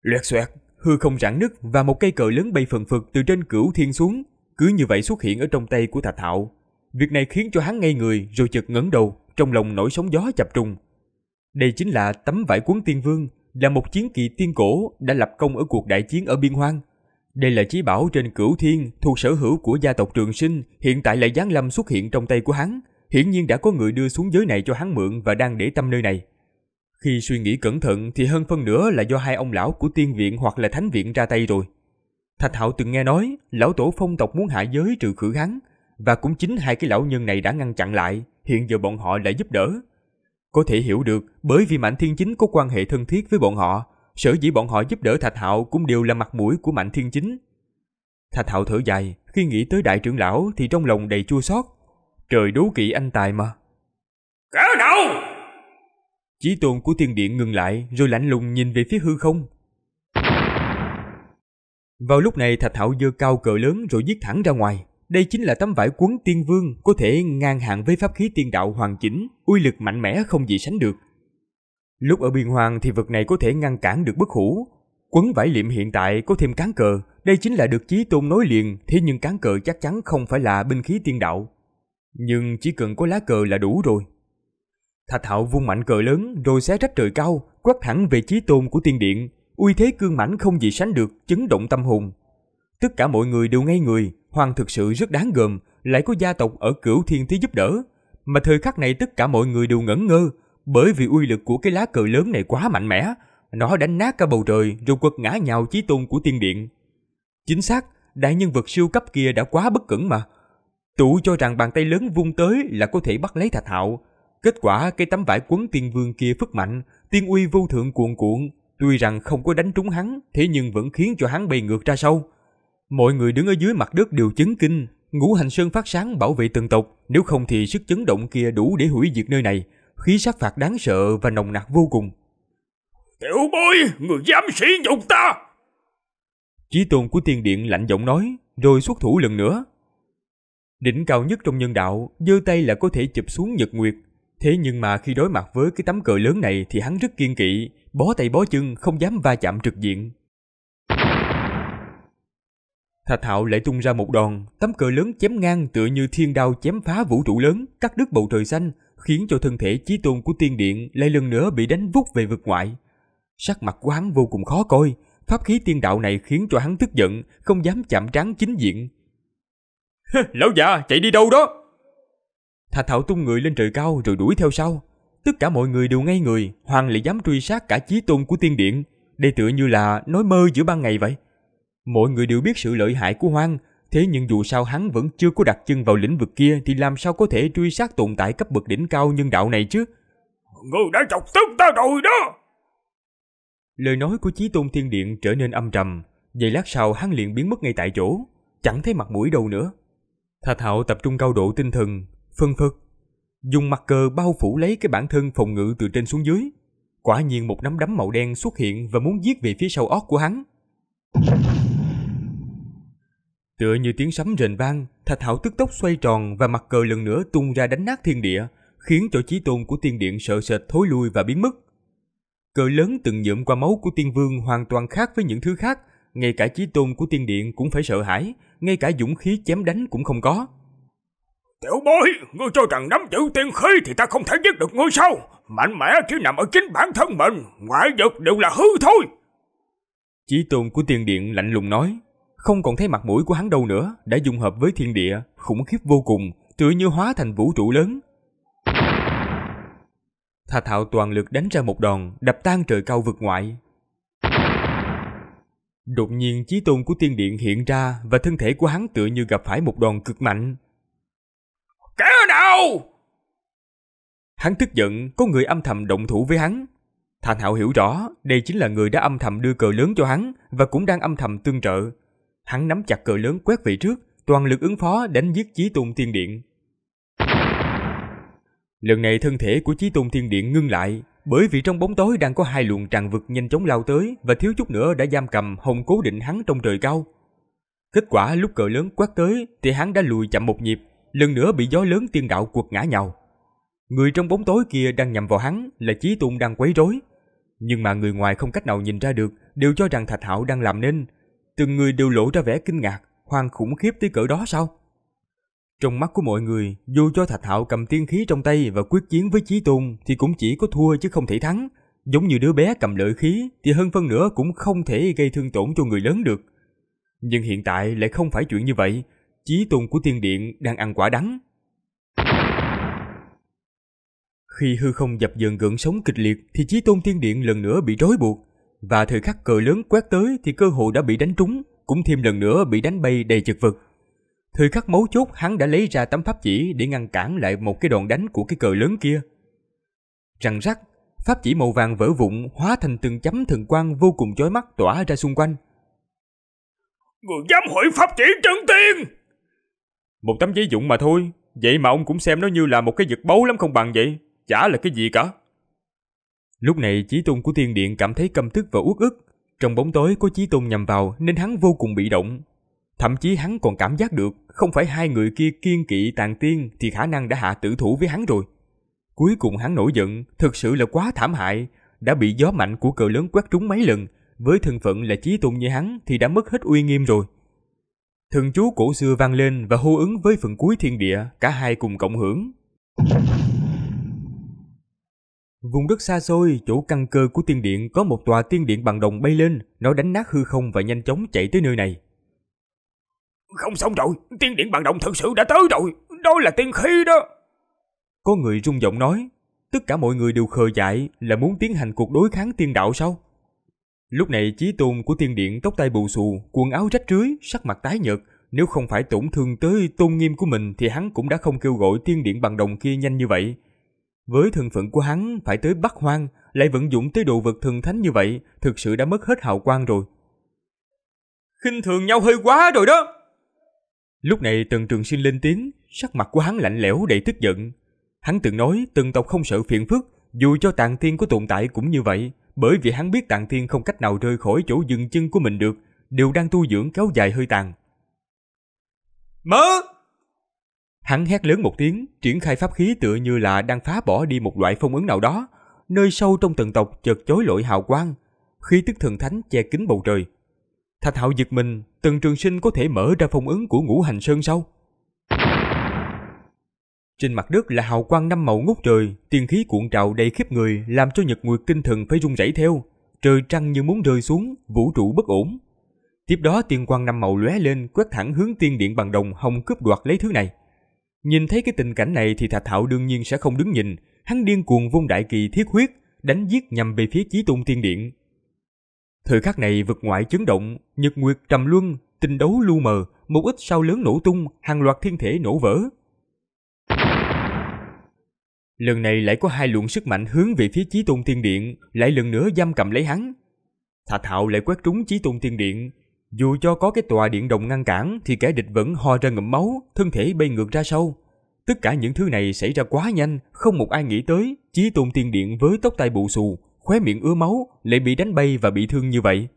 Loẹt xoẹt, hư không rạn nứt và một cây cờ lớn bay phần phật từ trên cửu thiên xuống, cứ như vậy xuất hiện ở trong tay của Thạch Hạo. Việc này khiến cho hắn ngây người rồi chợt ngẩng đầu, trong lòng nổi sóng gió chập trùng, đây chính là tấm vải cuốn tiên vương, là một chiến kỵ tiên cổ đã lập công ở cuộc đại chiến ở biên hoang. Đây là chí bảo trên cửu thiên thuộc sở hữu của gia tộc Trường Sinh, hiện tại lại giáng lâm xuất hiện trong tay của hắn. Hiển nhiên đã có người đưa xuống giới này cho hắn mượn và đang để tâm nơi này. Khi suy nghĩ cẩn thận thì hơn phân nửa là do hai ông lão của tiên viện hoặc là thánh viện ra tay rồi. Thạch Hạo từng nghe nói, lão tổ phong tộc muốn hạ giới trừ khử hắn, và cũng chính hai cái lão nhân này đã ngăn chặn lại, hiện giờ bọn họ lại giúp đỡ, có thể hiểu được bởi vì Mạnh Thiên Chính có quan hệ thân thiết với bọn họ, sở dĩ bọn họ giúp đỡ Thạch Hạo cũng đều là mặt mũi của Mạnh Thiên Chính. Thạch Hạo thở dài, khi nghĩ tới đại trưởng lão thì trong lòng đầy chua xót. Trời đố kỵ anh tài mà. Cỡ đầu! Chí tôn của thiên điện ngừng lại rồi lạnh lùng nhìn về phía hư không. Vào lúc này Thạch Hạo giơ cao cờ lớn rồi giết thẳng ra ngoài. Đây chính là tấm vải quấn tiên vương có thể ngang hàng với pháp khí tiên đạo hoàn chỉnh, uy lực mạnh mẽ không gì sánh được. Lúc ở biên hoàng thì vật này có thể ngăn cản được bất hủ. Quấn vải liệm hiện tại có thêm cán cờ, đây chính là được chí tôn nối liền, thế nhưng cán cờ chắc chắn không phải là binh khí tiên đạo. Nhưng chỉ cần có lá cờ là đủ rồi. Thạch hạo vung mạnh cờ lớn rồi xé rách trời cao, quét thẳng về chí tôn của tiên điện. Uy thế cương mãnh không gì sánh được, chấn động tâm hồn. Tất cả mọi người đều ngây người, Hoàng thực sự rất đáng gờm, lại có gia tộc ở cửu thiên thế giúp đỡ. Mà thời khắc này tất cả mọi người đều ngẩn ngơ, bởi vì uy lực của cái lá cờ lớn này quá mạnh mẽ. Nó đánh nát cả bầu trời rồi quật ngã nhào chí tôn của tiên điện. Chính xác, đại nhân vật siêu cấp kia đã quá bất cẩn mà. Tụ cho rằng bàn tay lớn vung tới là có thể bắt lấy thạch hạo. Kết quả cái tấm vải quấn tiên vương kia phức mạnh, tiên uy vô thượng cuộn cuộn. Tuy rằng không có đánh trúng hắn, thế nhưng vẫn khiến cho hắn bay ngược ra sau. Mọi người đứng ở dưới mặt đất đều chứng kinh, ngũ hành sơn phát sáng bảo vệ từng tộc, nếu không thì sức chấn động kia đủ để hủy diệt nơi này, khí sát phạt đáng sợ và nồng nặc vô cùng. Tiểu bối, người dám sỉ nhục ta! Chí tôn của tiên điện lạnh giọng nói, rồi xuất thủ lần nữa. Đỉnh cao nhất trong nhân đạo, giơ tay là có thể chụp xuống nhật nguyệt. Thế nhưng mà khi đối mặt với cái tấm cờ lớn này thì hắn rất kiên kỵ, bó tay bó chân không dám va chạm trực diện. Thạch Hạo lại tung ra một đòn, tấm cờ lớn chém ngang tựa như thiên đao chém phá vũ trụ lớn, cắt đứt bầu trời xanh, khiến cho thân thể chí tôn của tiên điện lại lần nữa bị đánh vút về vực ngoại. Sắc mặt của hắn vô cùng khó coi, pháp khí tiên đạo này khiến cho hắn tức giận, không dám chạm trán chính diện. *laughs* Lão già, chạy đi đâu đó? Thạch Thảo tung người lên trời cao rồi đuổi theo sau. Tất cả mọi người đều ngây người, Hoàng lại dám truy sát cả chí tôn của tiên điện. Đây tựa như là nói mơ giữa ban ngày vậy. Mọi người đều biết sự lợi hại của Hoang, thế nhưng dù sao hắn vẫn chưa có đặt chân vào lĩnh vực kia thì làm sao có thể truy sát tồn tại cấp bậc đỉnh cao nhân đạo này chứ? Ngươi đã chọc tức ta rồi đó! Lời nói của Chí Tôn Thiên Điện trở nên âm trầm, vài lát sau hắn liền biến mất ngay tại chỗ, chẳng thấy mặt mũi đâu nữa. Thà Thạo tập trung cao độ tinh thần, phân phật, dùng mặt cờ bao phủ lấy cái bản thân phòng ngự từ trên xuống dưới. Quả nhiên một nắm đấm màu đen xuất hiện và muốn giết về phía sau óc của hắn. Tựa như tiếng sấm rền vang, thạch hảo tức tốc xoay tròn và mặt cờ lần nữa tung ra đánh nát thiên địa, khiến chỗ chí tôn của tiên điện sợ sệt thối lui và biến mất. Cờ lớn từng nhuộm qua máu của tiên vương hoàn toàn khác với những thứ khác, ngay cả chí tôn của tiên điện cũng phải sợ hãi, ngay cả dũng khí chém đánh cũng không có. Tiểu bối, ngươi cho rằng nắm giữ tiên khí thì ta không thể giết được ngươi sao? Mạnh mẽ chỉ nằm ở chính bản thân mình, ngoại vật đều là hư thôi. Chí tôn của tiên điện lạnh lùng nói. Không còn thấy mặt mũi của hắn đâu nữa, đã dung hợp với thiên địa, khủng khiếp vô cùng, tựa như hóa thành vũ trụ lớn. Thà thạo toàn lực đánh ra một đòn, đập tan trời cao vực ngoại. Đột nhiên chí tôn của tiên điện hiện ra và thân thể của hắn tựa như gặp phải một đòn cực mạnh. kẻ nào! Hắn tức giận, có người âm thầm động thủ với hắn. Thành thạo hiểu rõ, đây chính là người đã âm thầm đưa cờ lớn cho hắn và cũng đang âm thầm tương trợ, Hắn nắm chặt cờ lớn quét về trước, toàn lực ứng phó đánh giết Chí Tôn Thiên Điện. Lần này thân thể của Chí Tôn Thiên Điện ngưng lại, bởi vì trong bóng tối đang có hai luồng tràn vực nhanh chóng lao tới và thiếu chút nữa đã giam cầm hồng cố định hắn trong trời cao. Kết quả lúc cờ lớn quét tới thì hắn đã lùi chậm một nhịp, lần nữa bị gió lớn tiên đạo quật ngã nhào. Người trong bóng tối kia đang nhằm vào hắn là Chí Tôn đang quấy rối. Nhưng mà người ngoài không cách nào nhìn ra được, đều cho rằng Thạch Hạo đang làm nên, từng người đều lộ ra vẻ kinh ngạc, hoang khủng khiếp tới cỡ đó sao? Trong mắt của mọi người, dù cho Thạch Hạo cầm tiên khí trong tay và quyết chiến với Chí Tôn thì cũng chỉ có thua chứ không thể thắng. Giống như đứa bé cầm lợi khí thì hơn phân nữa cũng không thể gây thương tổn cho người lớn được. Nhưng hiện tại lại không phải chuyện như vậy. Chí Tôn của Tiên Điện đang ăn quả đắng. Khi hư không dập dần gợn sống kịch liệt thì Chí Tôn Tiên Điện lần nữa bị rối buộc và thời khắc cờ lớn quét tới thì cơ hội đã bị đánh trúng, cũng thêm lần nữa bị đánh bay đầy chật vật. Thời khắc mấu chốt hắn đã lấy ra tấm pháp chỉ để ngăn cản lại một cái đòn đánh của cái cờ lớn kia. Răng rắc, pháp chỉ màu vàng vỡ vụn hóa thành từng chấm thần quang vô cùng chói mắt tỏa ra xung quanh. Người dám hủy pháp chỉ chân tiên! Một tấm giấy dụng mà thôi, vậy mà ông cũng xem nó như là một cái vật báu lắm không bằng vậy, chả là cái gì cả. Lúc này Chí Tôn của Thiên Điện cảm thấy căm tức và uất ức. Trong bóng tối có Chí Tôn nhằm vào nên hắn vô cùng bị động. Thậm chí hắn còn cảm giác được không phải hai người kia kiên kỵ tàn tiên thì khả năng đã hạ tử thủ với hắn rồi. Cuối cùng hắn nổi giận, thực sự là quá thảm hại, đã bị gió mạnh của cờ lớn quét trúng mấy lần, với thân phận là Chí Tôn như hắn thì đã mất hết uy nghiêm rồi. Thần chú cổ xưa vang lên và hô ứng với phần cuối thiên địa, cả hai cùng cộng hưởng. Vùng đất xa xôi, chỗ căn cơ của tiên điện có một tòa tiên điện bằng đồng bay lên, nó đánh nát hư không và nhanh chóng chạy tới nơi này. Không xong rồi, tiên điện bằng đồng thật sự đã tới rồi, đó là tiên khí đó. Có người rung giọng nói, tất cả mọi người đều khờ dại là muốn tiến hành cuộc đối kháng tiên đạo sao? Lúc này chí tôn của tiên điện tóc tai bù xù, quần áo rách rưới, sắc mặt tái nhợt, nếu không phải tổn thương tới tôn nghiêm của mình thì hắn cũng đã không kêu gọi tiên điện bằng đồng kia nhanh như vậy. Với thân phận của hắn, phải tới Bắc Hoang, lại vận dụng tới độ vật thần thánh như vậy, thực sự đã mất hết hào quang rồi. khinh thường nhau hơi quá rồi đó! Lúc này Tần Trường Sinh lên tiếng, sắc mặt của hắn lạnh lẽo đầy tức giận. Hắn từng nói tần tộc không sợ phiền phức, dù cho tàng thiên có tồn tại cũng như vậy, bởi vì hắn biết tàng thiên không cách nào rời khỏi chỗ dừng chân của mình được, đều đang tu dưỡng kéo dài hơi tàn. Mớ! Hắn hét lớn một tiếng, triển khai pháp khí tựa như là đang phá bỏ đi một loại phong ấn nào đó, nơi sâu trong tầng tộc chợt chối lội hào quang, khí tức thần thánh che kín bầu trời. Thạch Hạo giật mình, Tần Trường Sinh có thể mở ra phong ấn của Ngũ Hành Sơn sao? Trên mặt đất là hào quang năm màu ngút trời, tiên khí cuộn trào đầy khiếp người, làm cho Nhật Nguyệt kinh thần phải rung rẩy theo, trời trăng như muốn rơi xuống, vũ trụ bất ổn. Tiếp đó tiên quang năm màu lóe lên, quét thẳng hướng tiên điện bằng đồng hồng cướp đoạt lấy thứ này. Nhìn thấy cái tình cảnh này thì Thạch Hạo đương nhiên sẽ không đứng nhìn, hắn điên cuồng vung đại kỳ thiết huyết, đánh giết nhằm về phía Chí Tôn thiên Điện. Thời khắc này vực ngoại chấn động, nhật nguyệt trầm luân, tình đấu lu mờ, một ít sao lớn nổ tung, hàng loạt thiên thể nổ vỡ. Lần này lại có hai luồng sức mạnh hướng về phía Chí Tôn thiên Điện, lại lần nữa giam cầm lấy hắn. Thạch Hạo lại quét trúng Chí Tôn thiên Điện, dù cho có cái tòa điện đồng ngăn cản thì kẻ địch vẫn ho ra ngậm máu, thân thể bay ngược ra sau. Tất cả những thứ này xảy ra quá nhanh, không một ai nghĩ tới, chí tôn tiên điện với tóc tai bù xù, khóe miệng ứa máu, lại bị đánh bay và bị thương như vậy.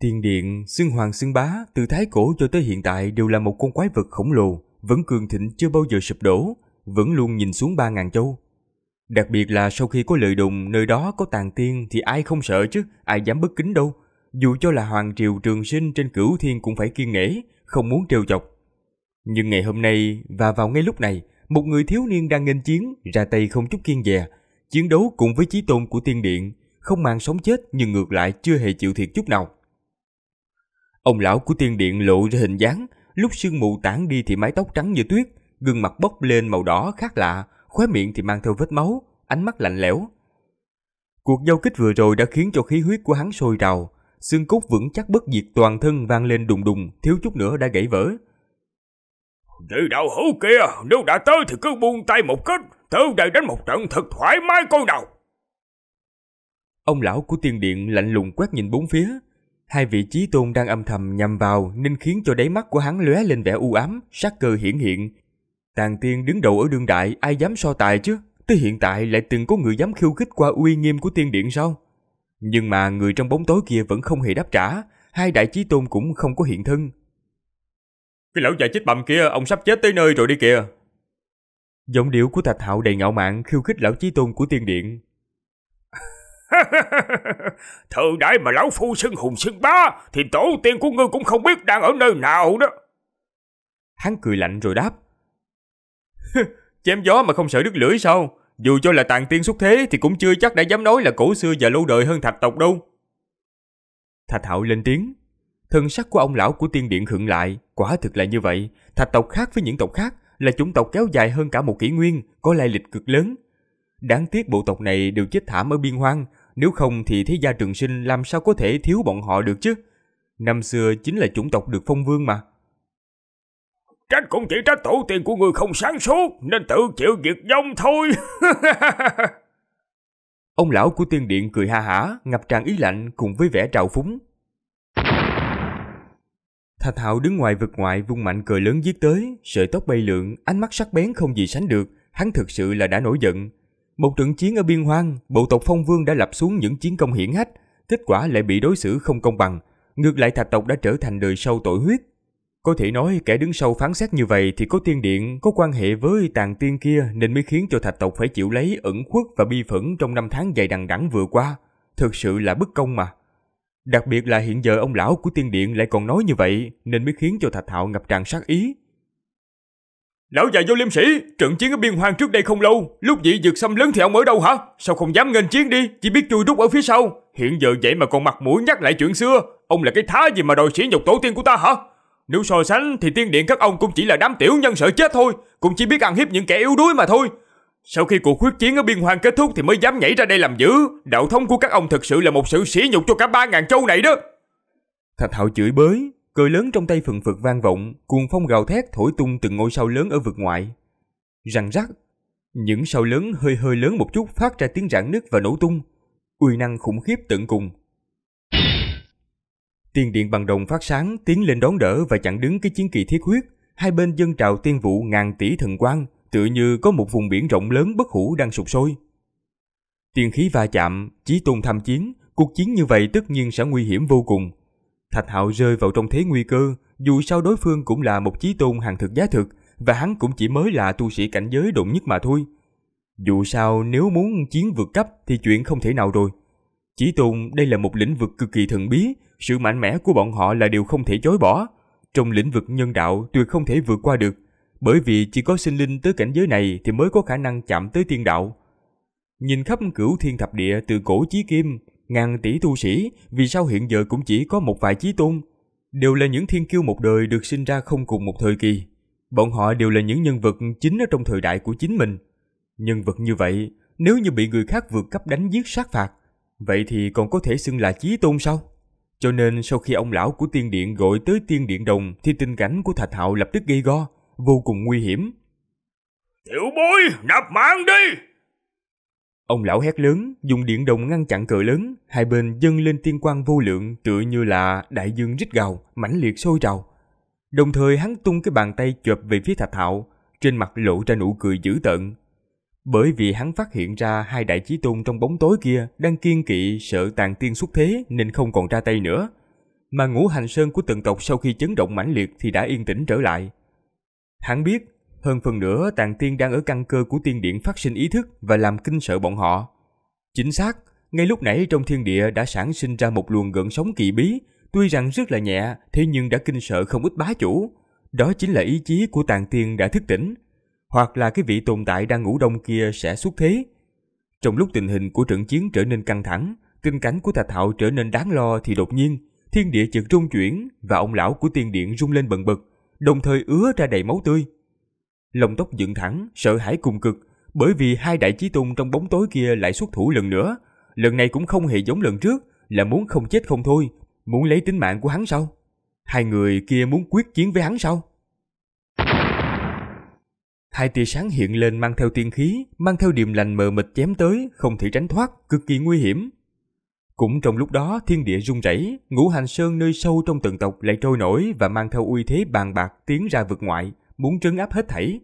Tiên điện, xương hoàng xương bá, từ thái cổ cho tới hiện tại đều là một con quái vật khổng lồ, vẫn cường thịnh chưa bao giờ sụp đổ, vẫn luôn nhìn xuống ba ngàn châu. Đặc biệt là sau khi có lợi đùng nơi đó có tàn tiên thì ai không sợ chứ, ai dám bất kính đâu, dù cho là hoàng triều trường sinh trên cửu thiên cũng phải kiên nể, không muốn trêu chọc. Nhưng ngày hôm nay và vào ngay lúc này, một người thiếu niên đang nghênh chiến, ra tay không chút kiên dè, chiến đấu cùng với chí tôn của tiên điện, không mang sống chết nhưng ngược lại chưa hề chịu thiệt chút nào. Ông lão của tiên điện lộ ra hình dáng, lúc sương mù tản đi thì mái tóc trắng như tuyết, gương mặt bốc lên màu đỏ khác lạ, khóe miệng thì mang theo vết máu, ánh mắt lạnh lẽo. Cuộc giao kích vừa rồi đã khiến cho khí huyết của hắn sôi trào, xương cốt vững chắc bất diệt toàn thân vang lên đùng đùng, thiếu chút nữa đã gãy vỡ. Vị đạo hữu kia, nếu đã tới thì cứ buông tay một cách, tự đây đến một trận thật thoải mái coi đầu. Ông lão của tiên điện lạnh lùng quét nhìn bốn phía. Hai vị trí tôn đang âm thầm nhằm vào nên khiến cho đáy mắt của hắn lóe lên vẻ u ám, sát cơ hiển hiện. tàng tiên đứng đầu ở đương đại, ai dám so tài chứ? Tới hiện tại lại từng có người dám khiêu khích qua uy nghiêm của tiên điện sao? Nhưng mà người trong bóng tối kia vẫn không hề đáp trả, hai đại chí tôn cũng không có hiện thân. Cái lão già chết bầm kia, ông sắp chết tới nơi rồi đi kìa. Giọng điệu của Thạch Hạo đầy ngạo mạn khiêu khích lão chí tôn của tiên điện. *laughs* Thượng đại mà lão phu xưng hùng xưng bá, thì tổ tiên của ngươi cũng không biết đang ở nơi nào đó. Hắn cười lạnh rồi đáp. *laughs* Chém gió mà không sợ đứt lưỡi sao? dù cho là tàn tiên xuất thế thì cũng chưa chắc đã dám nói là cổ xưa và lâu đời hơn thạch tộc đâu. Thạch hạo lên tiếng. Thân sắc của ông lão của tiên điện khựng lại, quả thực là như vậy. Thạch tộc khác với những tộc khác là chủng tộc kéo dài hơn cả một kỷ nguyên, có lai lịch cực lớn. Đáng tiếc bộ tộc này đều chết thảm ở biên hoang, nếu không thì thế gia trường sinh làm sao có thể thiếu bọn họ được chứ. Năm xưa chính là chủng tộc được phong vương mà. Trách cũng chỉ trách tổ tiên của người không sáng suốt Nên tự chịu việc dông thôi *laughs* Ông lão của tiên điện cười ha hả Ngập tràn ý lạnh cùng với vẻ trào phúng Thạch Hạo đứng ngoài vực ngoại vung mạnh cười lớn giết tới, sợi tóc bay lượn, ánh mắt sắc bén không gì sánh được, hắn thực sự là đã nổi giận. Một trận chiến ở biên hoang, bộ tộc Phong Vương đã lập xuống những chiến công hiển hách, kết quả lại bị đối xử không công bằng, ngược lại Thạch tộc đã trở thành đời sâu tội huyết, có thể nói kẻ đứng sau phán xét như vậy thì có tiên điện, có quan hệ với tàng tiên kia nên mới khiến cho thạch tộc phải chịu lấy ẩn khuất và bi phẫn trong năm tháng dài đằng đẵng vừa qua. Thực sự là bất công mà. Đặc biệt là hiện giờ ông lão của tiên điện lại còn nói như vậy nên mới khiến cho thạch hạo ngập tràn sát ý. Lão già vô liêm sĩ, trận chiến ở biên hoang trước đây không lâu, lúc dị dược xâm lớn thì ông ở đâu hả? Sao không dám nghênh chiến đi, chỉ biết chui rút ở phía sau. Hiện giờ vậy mà còn mặt mũi nhắc lại chuyện xưa, ông là cái thá gì mà đòi sỉ nhục tổ tiên của ta hả? Nếu so sánh thì tiên điện các ông cũng chỉ là đám tiểu nhân sợ chết thôi, cũng chỉ biết ăn hiếp những kẻ yếu đuối mà thôi. Sau khi cuộc quyết chiến ở biên hoang kết thúc thì mới dám nhảy ra đây làm dữ, đạo thống của các ông thực sự là một sự sỉ nhục cho cả ba ngàn châu này đó. Thạch Hạo chửi bới, cười lớn trong tay phần phật vang vọng, cuồng phong gào thét thổi tung từng ngôi sao lớn ở vực ngoại. Răng rắc, những sao lớn hơi hơi lớn một chút phát ra tiếng rạn nứt và nổ tung, uy năng khủng khiếp tận cùng. Tiền điện bằng đồng phát sáng tiến lên đón đỡ và chặn đứng cái chiến kỳ thiết huyết. Hai bên dân trào tiên vụ ngàn tỷ thần quang, tựa như có một vùng biển rộng lớn bất hủ đang sụp sôi. Tiền khí va chạm, chí tôn tham chiến, cuộc chiến như vậy tất nhiên sẽ nguy hiểm vô cùng. Thạch Hạo rơi vào trong thế nguy cơ, dù sao đối phương cũng là một chí tôn hàng thực giá thực, và hắn cũng chỉ mới là tu sĩ cảnh giới độn nhất mà thôi. Dù sao nếu muốn chiến vượt cấp thì chuyện không thể nào rồi. Chí tôn đây là một lĩnh vực cực kỳ thần bí, sự mạnh mẽ của bọn họ là điều không thể chối bỏ. Trong lĩnh vực nhân đạo tuyệt không thể vượt qua được, bởi vì chỉ có sinh linh tới cảnh giới này thì mới có khả năng chạm tới tiên đạo. Nhìn khắp cửu thiên thập địa từ cổ chí kim, ngàn tỷ tu sĩ, vì sao hiện giờ cũng chỉ có một vài chí tôn, đều là những thiên kiêu một đời được sinh ra không cùng một thời kỳ. Bọn họ đều là những nhân vật chính ở trong thời đại của chính mình. Nhân vật như vậy, nếu như bị người khác vượt cấp đánh giết sát phạt, vậy thì còn có thể xưng là chí tôn sao? Cho nên sau khi ông lão của tiên điện gọi tới tiên điện đồng thì tình cảnh của Thạch Hạo lập tức gây go, vô cùng nguy hiểm. Tiểu bối, nạp mạng đi! Ông lão hét lớn, dùng điện đồng ngăn chặn cửa lớn, hai bên dâng lên tiên quang vô lượng tựa như là đại dương rít gào, mãnh liệt sôi trào. Đồng thời hắn tung cái bàn tay chụp về phía Thạch Hạo, trên mặt lộ ra nụ cười dữ tợn, bởi vì hắn phát hiện ra hai đại chí tôn trong bóng tối kia đang kiên kỵ sợ tàn tiên xuất thế nên không còn ra tay nữa. Mà ngũ hành sơn của từng tộc sau khi chấn động mãnh liệt thì đã yên tĩnh trở lại. Hắn biết, hơn phần nữa tàn tiên đang ở căn cơ của tiên điện phát sinh ý thức và làm kinh sợ bọn họ. Chính xác, ngay lúc nãy trong thiên địa đã sản sinh ra một luồng gợn sóng kỳ bí, tuy rằng rất là nhẹ, thế nhưng đã kinh sợ không ít bá chủ. Đó chính là ý chí của tàn tiên đã thức tỉnh, hoặc là cái vị tồn tại đang ngủ đông kia sẽ xuất thế. Trong lúc tình hình của trận chiến trở nên căng thẳng, kinh cánh của Thạch Hạo trở nên đáng lo thì đột nhiên, thiên địa chợt rung chuyển và ông lão của tiên điện rung lên bần bật, đồng thời ứa ra đầy máu tươi. Lông tóc dựng thẳng, sợ hãi cùng cực, bởi vì hai đại chí tung trong bóng tối kia lại xuất thủ lần nữa, lần này cũng không hề giống lần trước, là muốn không chết không thôi, muốn lấy tính mạng của hắn sao? Hai người kia muốn quyết chiến với hắn sao? Hai tia sáng hiện lên mang theo tiên khí, mang theo điềm lành mờ mịt chém tới, không thể tránh thoát, cực kỳ nguy hiểm. Cũng trong lúc đó, thiên địa rung rẩy, ngũ hành sơn nơi sâu trong tầng tộc lại trôi nổi và mang theo uy thế bàn bạc tiến ra vực ngoại, muốn trấn áp hết thảy.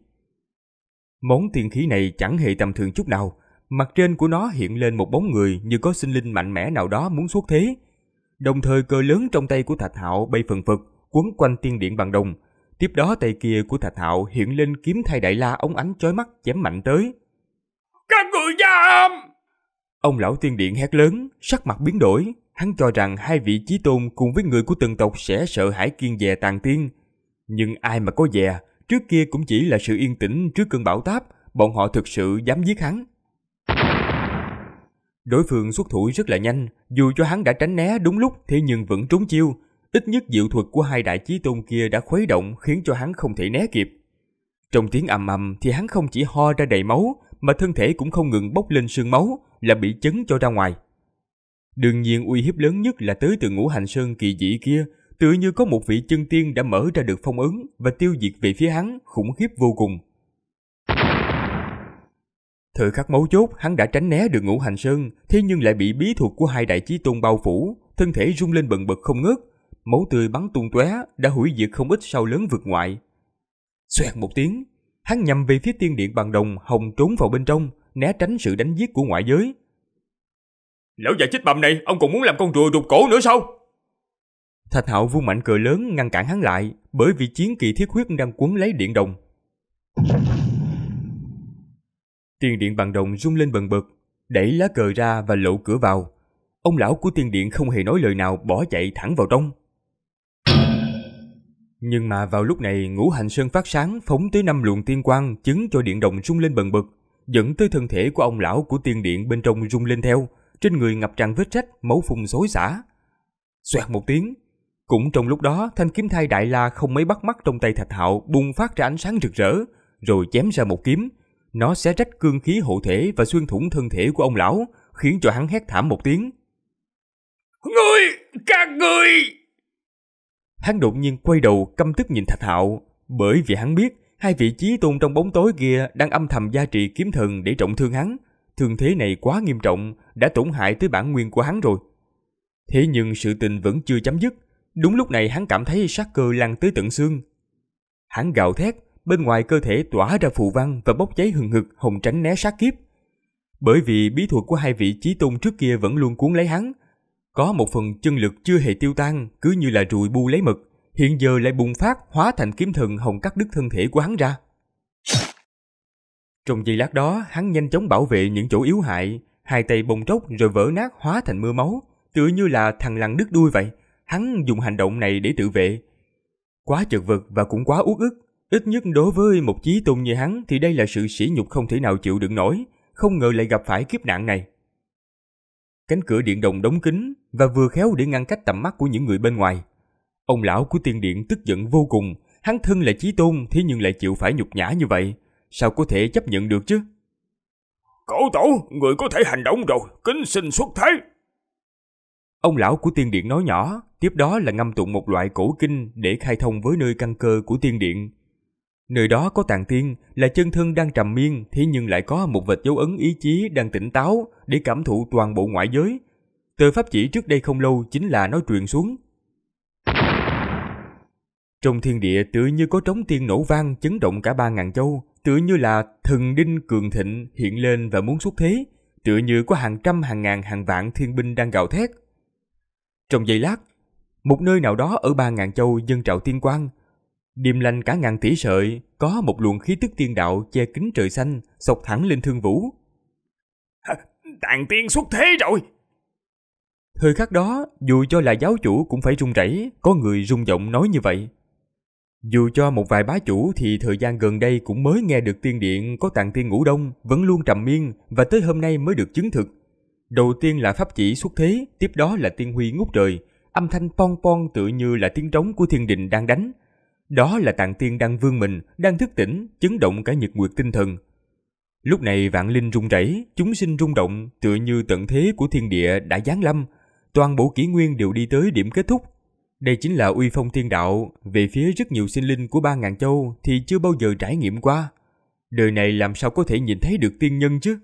Món tiên khí này chẳng hề tầm thường chút nào, mặt trên của nó hiện lên một bóng người như có sinh linh mạnh mẽ nào đó muốn xuất thế. Đồng thời cờ lớn trong tay của Thạch Hạo bay phần phật, quấn quanh tiên điện bằng đồng, Tiếp đó tay kia của Thạch Hạo hiện lên kiếm thay đại la ống ánh chói mắt chém mạnh tới. Các người dám! Ông lão tiên điện hét lớn, sắc mặt biến đổi. Hắn cho rằng hai vị chí tôn cùng với người của từng tộc sẽ sợ hãi kiên dè tàn tiên. Nhưng ai mà có dè, trước kia cũng chỉ là sự yên tĩnh trước cơn bão táp, bọn họ thực sự dám giết hắn. Đối phương xuất thủ rất là nhanh, dù cho hắn đã tránh né đúng lúc thế nhưng vẫn trúng chiêu, Ít nhất diệu thuật của hai đại chí tôn kia đã khuấy động khiến cho hắn không thể né kịp. Trong tiếng ầm ầm thì hắn không chỉ ho ra đầy máu mà thân thể cũng không ngừng bốc lên sương máu là bị chấn cho ra ngoài. Đương nhiên uy hiếp lớn nhất là tới từ ngũ hành sơn kỳ dị kia, tựa như có một vị chân tiên đã mở ra được phong ấn và tiêu diệt về phía hắn khủng khiếp vô cùng. Thời khắc mấu chốt, hắn đã tránh né được ngũ hành sơn, thế nhưng lại bị bí thuật của hai đại chí tôn bao phủ, thân thể rung lên bần bật không ngớt, máu tươi bắn tung tóe đã hủy diệt không ít sao lớn vượt ngoại. Xoẹt một tiếng, hắn nhằm về phía tiên điện bằng đồng hồng trốn vào bên trong, né tránh sự đánh giết của ngoại giới. Lão già chết bầm này, ông còn muốn làm con rùa đục cổ nữa sao? Thạch Hạo vung mạnh cờ lớn ngăn cản hắn lại, bởi vì chiến kỳ thiết huyết đang cuốn lấy điện đồng. Tiên điện bằng đồng rung lên bần bật, đẩy lá cờ ra và lộ cửa vào. Ông lão của tiên điện không hề nói lời nào bỏ chạy thẳng vào trong. Nhưng mà vào lúc này ngũ hành sơn phát sáng phóng tới năm luồng tiên quang chứng cho điện động rung lên bần bật, dẫn tới thân thể của ông lão của tiên điện bên trong rung lên theo, trên người ngập tràn vết rách, máu phun xối xả. Xoẹt một tiếng, cũng trong lúc đó thanh kiếm thai đại la không mấy bắt mắt trong tay thạch hạo bùng phát ra ánh sáng rực rỡ, rồi chém ra một kiếm. Nó xé rách cương khí hộ thể và xuyên thủng thân thể của ông lão, khiến cho hắn hét thảm một tiếng. Ngươi! Các ngươi! Hắn đột nhiên quay đầu căm tức nhìn Thạch Hạo, bởi vì hắn biết hai vị trí tôn trong bóng tối kia đang âm thầm gia trị kiếm thần để trọng thương hắn. Thương thế này quá nghiêm trọng, đã tổn hại tới bản nguyên của hắn rồi. Thế nhưng sự tình vẫn chưa chấm dứt. Đúng lúc này hắn cảm thấy sát cơ lan tới tận xương. Hắn gào thét, bên ngoài cơ thể tỏa ra phù văn và bốc cháy hừng hực hồng tránh né sát kiếp. Bởi vì bí thuật của hai vị trí tôn trước kia vẫn luôn cuốn lấy hắn, có một phần chân lực chưa hề tiêu tan, cứ như là rùi bu lấy mực, hiện giờ lại bùng phát hóa thành kiếm thần hồng cắt đứt thân thể của hắn ra. Trong giây lát đó, hắn nhanh chóng bảo vệ những chỗ yếu hại, hai tay bồng tróc rồi vỡ nát hóa thành mưa máu, tựa như là thằng lằn đứt đuôi vậy. Hắn dùng hành động này để tự vệ. Quá chật vật và cũng quá uất ức, ít nhất đối với một chí tôn như hắn thì đây là sự sỉ nhục không thể nào chịu đựng nổi, không ngờ lại gặp phải kiếp nạn này. Cánh cửa điện đồng đóng kín và vừa khéo để ngăn cách tầm mắt của những người bên ngoài. Ông lão của tiên điện tức giận vô cùng, hắn thân là chí tôn thế nhưng lại chịu phải nhục nhã như vậy, sao có thể chấp nhận được chứ? Cổ tổ, người có thể hành động rồi, kính xin xuất thế. Ông lão của tiên điện nói nhỏ, tiếp đó là ngâm tụng một loại cổ kinh để khai thông với nơi căn cơ của tiên điện. Nơi đó có tàn tiên là chân thân đang trầm miên thế nhưng lại có một vệt dấu ấn ý chí đang tỉnh táo để cảm thụ toàn bộ ngoại giới. Tờ pháp chỉ trước đây không lâu chính là nói truyền xuống. Trong thiên địa tự như có trống tiên nổ vang chấn động cả ba ngàn châu, tự như là thần đinh cường thịnh hiện lên và muốn xuất thế, tự như có hàng trăm hàng ngàn hàng vạn thiên binh đang gào thét. Trong giây lát, một nơi nào đó ở ba ngàn châu dân trào tiên quang Điềm lành cả ngàn tỷ sợi, có một luồng khí tức tiên đạo che kính trời xanh, sọc thẳng lên thương vũ. *laughs* Tàn tiên xuất thế rồi! Thời khắc đó, dù cho là giáo chủ cũng phải run rẩy, có người rung giọng nói như vậy. Dù cho một vài bá chủ thì thời gian gần đây cũng mới nghe được tiên điện có tàng tiên ngũ đông, vẫn luôn trầm miên và tới hôm nay mới được chứng thực. Đầu tiên là pháp chỉ xuất thế, tiếp đó là tiên huy ngút trời, âm thanh pon pon tự như là tiếng trống của thiên đình đang đánh, đó là tạng tiên đang vương mình, đang thức tỉnh, chấn động cả nhật nguyệt tinh thần. Lúc này vạn linh rung rẩy, chúng sinh rung động, tựa như tận thế của thiên địa đã giáng lâm. Toàn bộ kỷ nguyên đều đi tới điểm kết thúc. Đây chính là uy phong thiên đạo, về phía rất nhiều sinh linh của ba ngàn châu thì chưa bao giờ trải nghiệm qua. Đời này làm sao có thể nhìn thấy được tiên nhân chứ?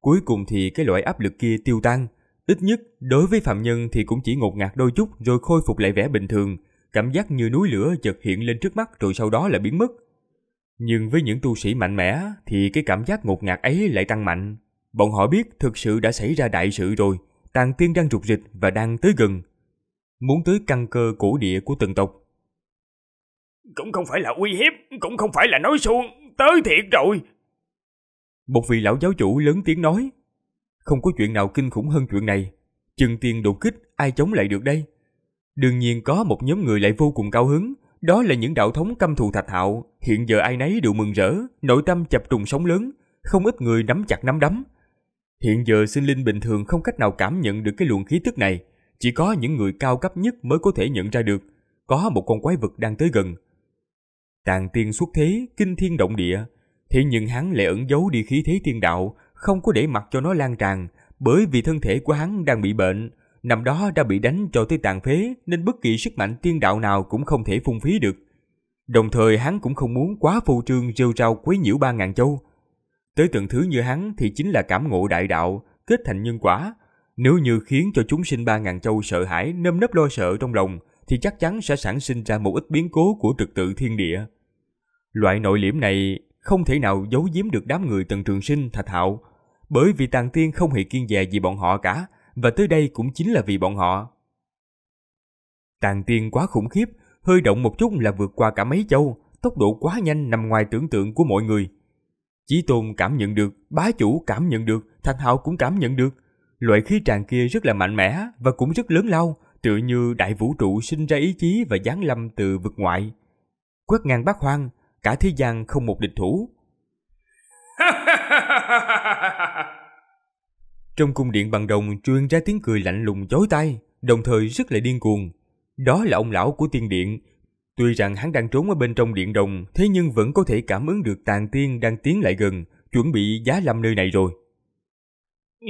Cuối cùng thì cái loại áp lực kia tiêu tan, ít nhất đối với phạm nhân thì cũng chỉ ngột ngạt đôi chút rồi khôi phục lại vẻ bình thường – cảm giác như núi lửa chợt hiện lên trước mắt rồi sau đó lại biến mất. Nhưng với những tu sĩ mạnh mẽ thì cái cảm giác ngột ngạt ấy lại tăng mạnh. Bọn họ biết thực sự đã xảy ra đại sự rồi, tàn tiên đang rục rịch và đang tới gần. Muốn tới căn cơ cổ địa của từng tộc. Cũng không phải là uy hiếp, cũng không phải là nói suông, tới thiệt rồi. Một vị lão giáo chủ lớn tiếng nói. Không có chuyện nào kinh khủng hơn chuyện này. Chừng tiền đột kích, ai chống lại được đây? Đương nhiên có một nhóm người lại vô cùng cao hứng, đó là những đạo thống căm thù thạch hạo, hiện giờ ai nấy đều mừng rỡ, nội tâm chập trùng sóng lớn, không ít người nắm chặt nắm đấm. Hiện giờ sinh linh bình thường không cách nào cảm nhận được cái luồng khí tức này, chỉ có những người cao cấp nhất mới có thể nhận ra được, có một con quái vật đang tới gần. Tàn tiên xuất thế, kinh thiên động địa, thế nhưng hắn lại ẩn giấu đi khí thế thiên đạo, không có để mặc cho nó lan tràn, bởi vì thân thể của hắn đang bị bệnh, năm đó đã bị đánh cho tới tàn phế nên bất kỳ sức mạnh tiên đạo nào cũng không thể phung phí được. Đồng thời hắn cũng không muốn quá phù trương rêu rao quấy nhiễu ba ngàn châu. Tới tận thứ như hắn thì chính là cảm ngộ đại đạo, kết thành nhân quả. Nếu như khiến cho chúng sinh ba ngàn châu sợ hãi, nâm nớp lo sợ trong lòng, thì chắc chắn sẽ sản sinh ra một ít biến cố của trực tự thiên địa. Loại nội liễm này không thể nào giấu giếm được đám người tần trường sinh thạch hạo, bởi vì tàng tiên không hề kiên dè gì bọn họ cả, và tới đây cũng chính là vì bọn họ. Tàn tiền quá khủng khiếp, hơi động một chút là vượt qua cả mấy châu, tốc độ quá nhanh nằm ngoài tưởng tượng của mọi người. Chí Tôn cảm nhận được, bá chủ cảm nhận được, Thạch Hạo cũng cảm nhận được. Loại khí tràn kia rất là mạnh mẽ và cũng rất lớn lao, tựa như đại vũ trụ sinh ra ý chí và giáng lâm từ vực ngoại. Quét ngang bát hoang, cả thế gian không một địch thủ. *laughs* Trong cung điện bằng đồng truyền ra tiếng cười lạnh lùng chối tay, đồng thời rất là điên cuồng. Đó là ông lão của tiên điện. Tuy rằng hắn đang trốn ở bên trong điện đồng, thế nhưng vẫn có thể cảm ứng được tàn tiên đang tiến lại gần, chuẩn bị giá lâm nơi này rồi.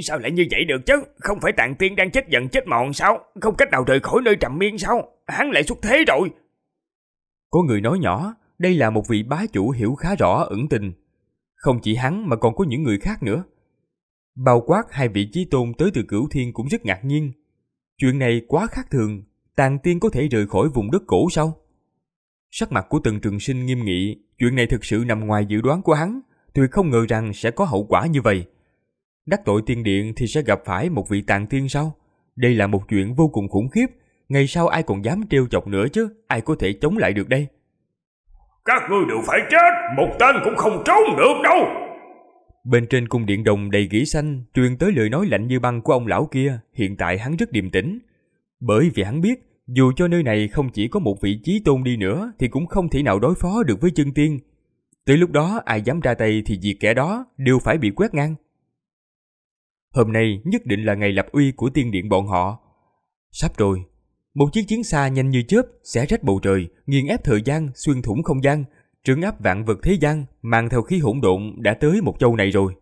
Sao lại như vậy được chứ? Không phải tàn tiên đang chết giận chết mòn sao? Không cách nào rời khỏi nơi trầm miên sao? Hắn lại xuất thế rồi. Có người nói nhỏ, đây là một vị bá chủ hiểu khá rõ ẩn tình. Không chỉ hắn mà còn có những người khác nữa. Bao quát hai vị chí tôn tới từ cửu thiên cũng rất ngạc nhiên. Chuyện này quá khác thường, tàn tiên có thể rời khỏi vùng đất cổ sao? Sắc mặt của Tần trường sinh nghiêm nghị, chuyện này thực sự nằm ngoài dự đoán của hắn, tuyệt không ngờ rằng sẽ có hậu quả như vậy. Đắc tội tiên điện thì sẽ gặp phải một vị tàn tiên sao? Đây là một chuyện vô cùng khủng khiếp, ngày sau ai còn dám trêu chọc nữa chứ, ai có thể chống lại được đây? Các ngươi đều phải chết, một tên cũng không trốn được đâu! Bên trên cung điện đồng đầy gỉ xanh truyền tới lời nói lạnh như băng của ông lão kia, hiện tại hắn rất điềm tĩnh. Bởi vì hắn biết, dù cho nơi này không chỉ có một vị trí tôn đi nữa thì cũng không thể nào đối phó được với chân tiên. Tới lúc đó ai dám ra tay thì diệt kẻ đó đều phải bị quét ngang. Hôm nay nhất định là ngày lập uy của tiên điện bọn họ. Sắp rồi, một chiếc chiến xa nhanh như chớp sẽ rách bầu trời, nghiền ép thời gian, xuyên thủng không gian, Trứng áp vạn vực thế gian mang theo khí hỗn độn đã tới một châu này rồi.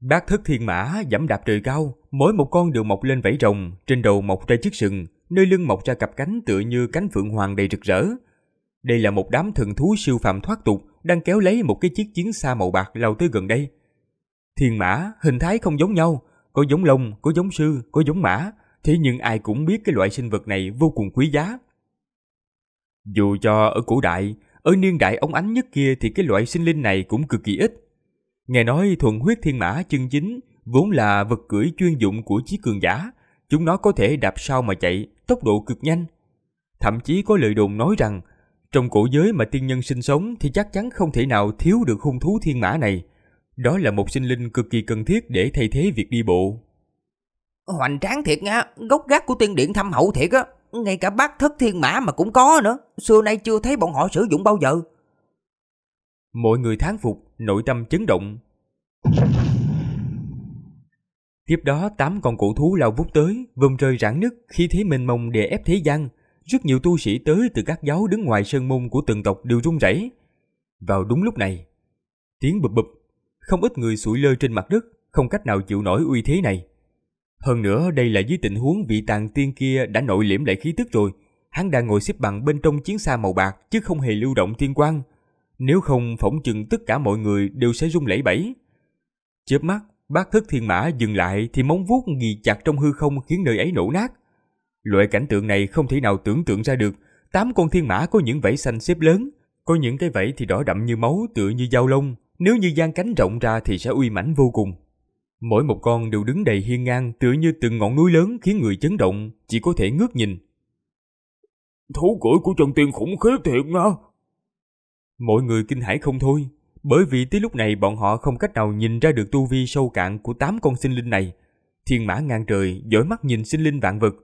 Bác thức thiên mã dẫm đạp trời cao, mỗi một con đều mọc lên vảy rồng, trên đầu mọc ra chiếc sừng, nơi lưng mọc ra cặp cánh tựa như cánh phượng hoàng đầy rực rỡ. Đây là một đám thần thú siêu phàm thoát tục đang kéo lấy một cái chiếc chiến xa màu bạc lao tới gần đây. Thiên mã, hình thái không giống nhau, có giống lông, có giống sư, có giống mã, thế nhưng ai cũng biết cái loại sinh vật này vô cùng quý giá. Dù cho ở cổ đại, ở niên đại ông ánh nhất kia thì cái loại sinh linh này cũng cực kỳ ít. Nghe nói thuần huyết thiên mã chân chính vốn là vật cưỡi chuyên dụng của chí cường giả, chúng nó có thể đạp sau mà chạy, tốc độ cực nhanh. Thậm chí có lời đồn nói rằng, trong cổ giới mà tiên nhân sinh sống thì chắc chắn không thể nào thiếu được hung thú thiên mã này. Đó là một sinh linh cực kỳ cần thiết để thay thế việc đi bộ. Hoành tráng thiệt nha, gốc gác của tiên điện thâm hậu thiệt á ngay cả bác thất thiên mã mà cũng có nữa, xưa nay chưa thấy bọn họ sử dụng bao giờ. Mọi người thán phục, nội tâm chấn động. Tiếp đó, tám con cổ thú lao vút tới, vùm rơi rạn nứt, khi thế mênh mông đè ép thế gian. Rất nhiều tu sĩ tới từ các giáo đứng ngoài sơn môn của từng tộc đều run rẩy. Vào đúng lúc này, tiếng bụp bụp, không ít người sủi lơ trên mặt đất, không cách nào chịu nổi uy thế này. Hơn nữa đây là dưới tình huống vị tàng tiên kia đã nội liễm lại khí tức rồi. Hắn đang ngồi xếp bằng bên trong chiến xa màu bạc chứ không hề lưu động thiên quang. Nếu không phỏng chừng tất cả mọi người đều sẽ rung lẩy bẩy. Chớp mắt, bác thức thiên mã dừng lại thì móng vuốt ghi chặt trong hư không khiến nơi ấy nổ nát. Loại cảnh tượng này không thể nào tưởng tượng ra được. Tám con thiên mã có những vảy xanh xếp lớn, có những cái vảy thì đỏ đậm như máu tựa như dao lông, nếu như gian cánh rộng ra thì sẽ uy mãnh vô cùng. Mỗi một con đều đứng đầy hiên ngang tựa như từng ngọn núi lớn khiến người chấn động, chỉ có thể ngước nhìn. Thú cưỡi của Trần Tiên khủng khiếp thiệt nha. Mọi người kinh hãi không thôi, bởi vì tới lúc này bọn họ không cách nào nhìn ra được tu vi sâu cạn của tám con sinh linh này. Thiên mã ngang trời, dõi mắt nhìn sinh linh vạn vật.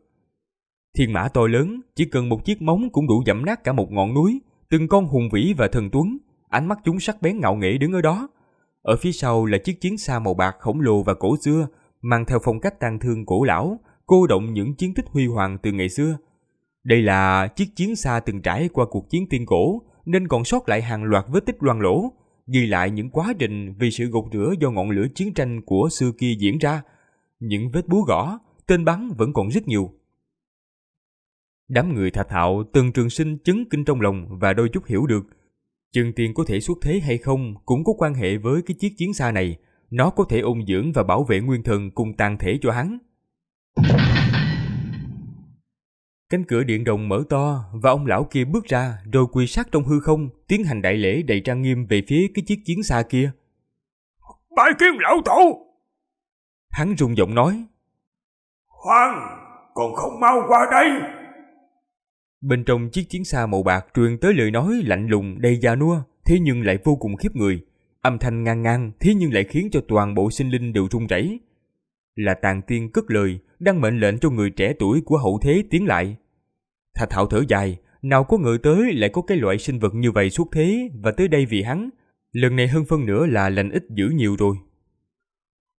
Thiên mã to lớn, chỉ cần một chiếc móng cũng đủ dẫm nát cả một ngọn núi, từng con hùng vĩ và thần tuấn, ánh mắt chúng sắc bén ngạo nghễ đứng ở đó, ở phía sau là chiếc chiến xa màu bạc khổng lồ và cổ xưa, mang theo phong cách tang thương cổ lão, cô động những chiến tích huy hoàng từ ngày xưa. Đây là chiếc chiến xa từng trải qua cuộc chiến tiên cổ, nên còn sót lại hàng loạt vết tích loang lỗ, ghi lại những quá trình vì sự gục rửa do ngọn lửa chiến tranh của xưa kia diễn ra. Những vết búa gõ, tên bắn vẫn còn rất nhiều. Đám người thạch thạo từng trường sinh chứng kinh trong lòng và đôi chút hiểu được – Trần Tiền có thể xuất thế hay không cũng có quan hệ với cái chiếc chiến xa này. Nó có thể ung dưỡng và bảo vệ nguyên thần cùng tàn thể cho hắn. Cánh cửa điện đồng mở to và ông lão kia bước ra rồi quỳ sát trong hư không, tiến hành đại lễ đầy trang nghiêm về phía cái chiếc chiến xa kia. Bái kiến lão tổ! Hắn rung giọng nói. Hoàng, còn không mau qua đây! Bên trong chiếc chiến xa màu bạc truyền tới lời nói lạnh lùng đầy già nua, thế nhưng lại vô cùng khiếp người. Âm thanh ngang ngang, thế nhưng lại khiến cho toàn bộ sinh linh đều run rẩy. Là tàn tiên cất lời, đang mệnh lệnh cho người trẻ tuổi của hậu thế tiến lại. Thạch Thạo thở dài, nào có ngờ tới lại có cái loại sinh vật như vậy xuất thế và tới đây vì hắn. Lần này hơn phân nữa là lành ít dữ nhiều rồi.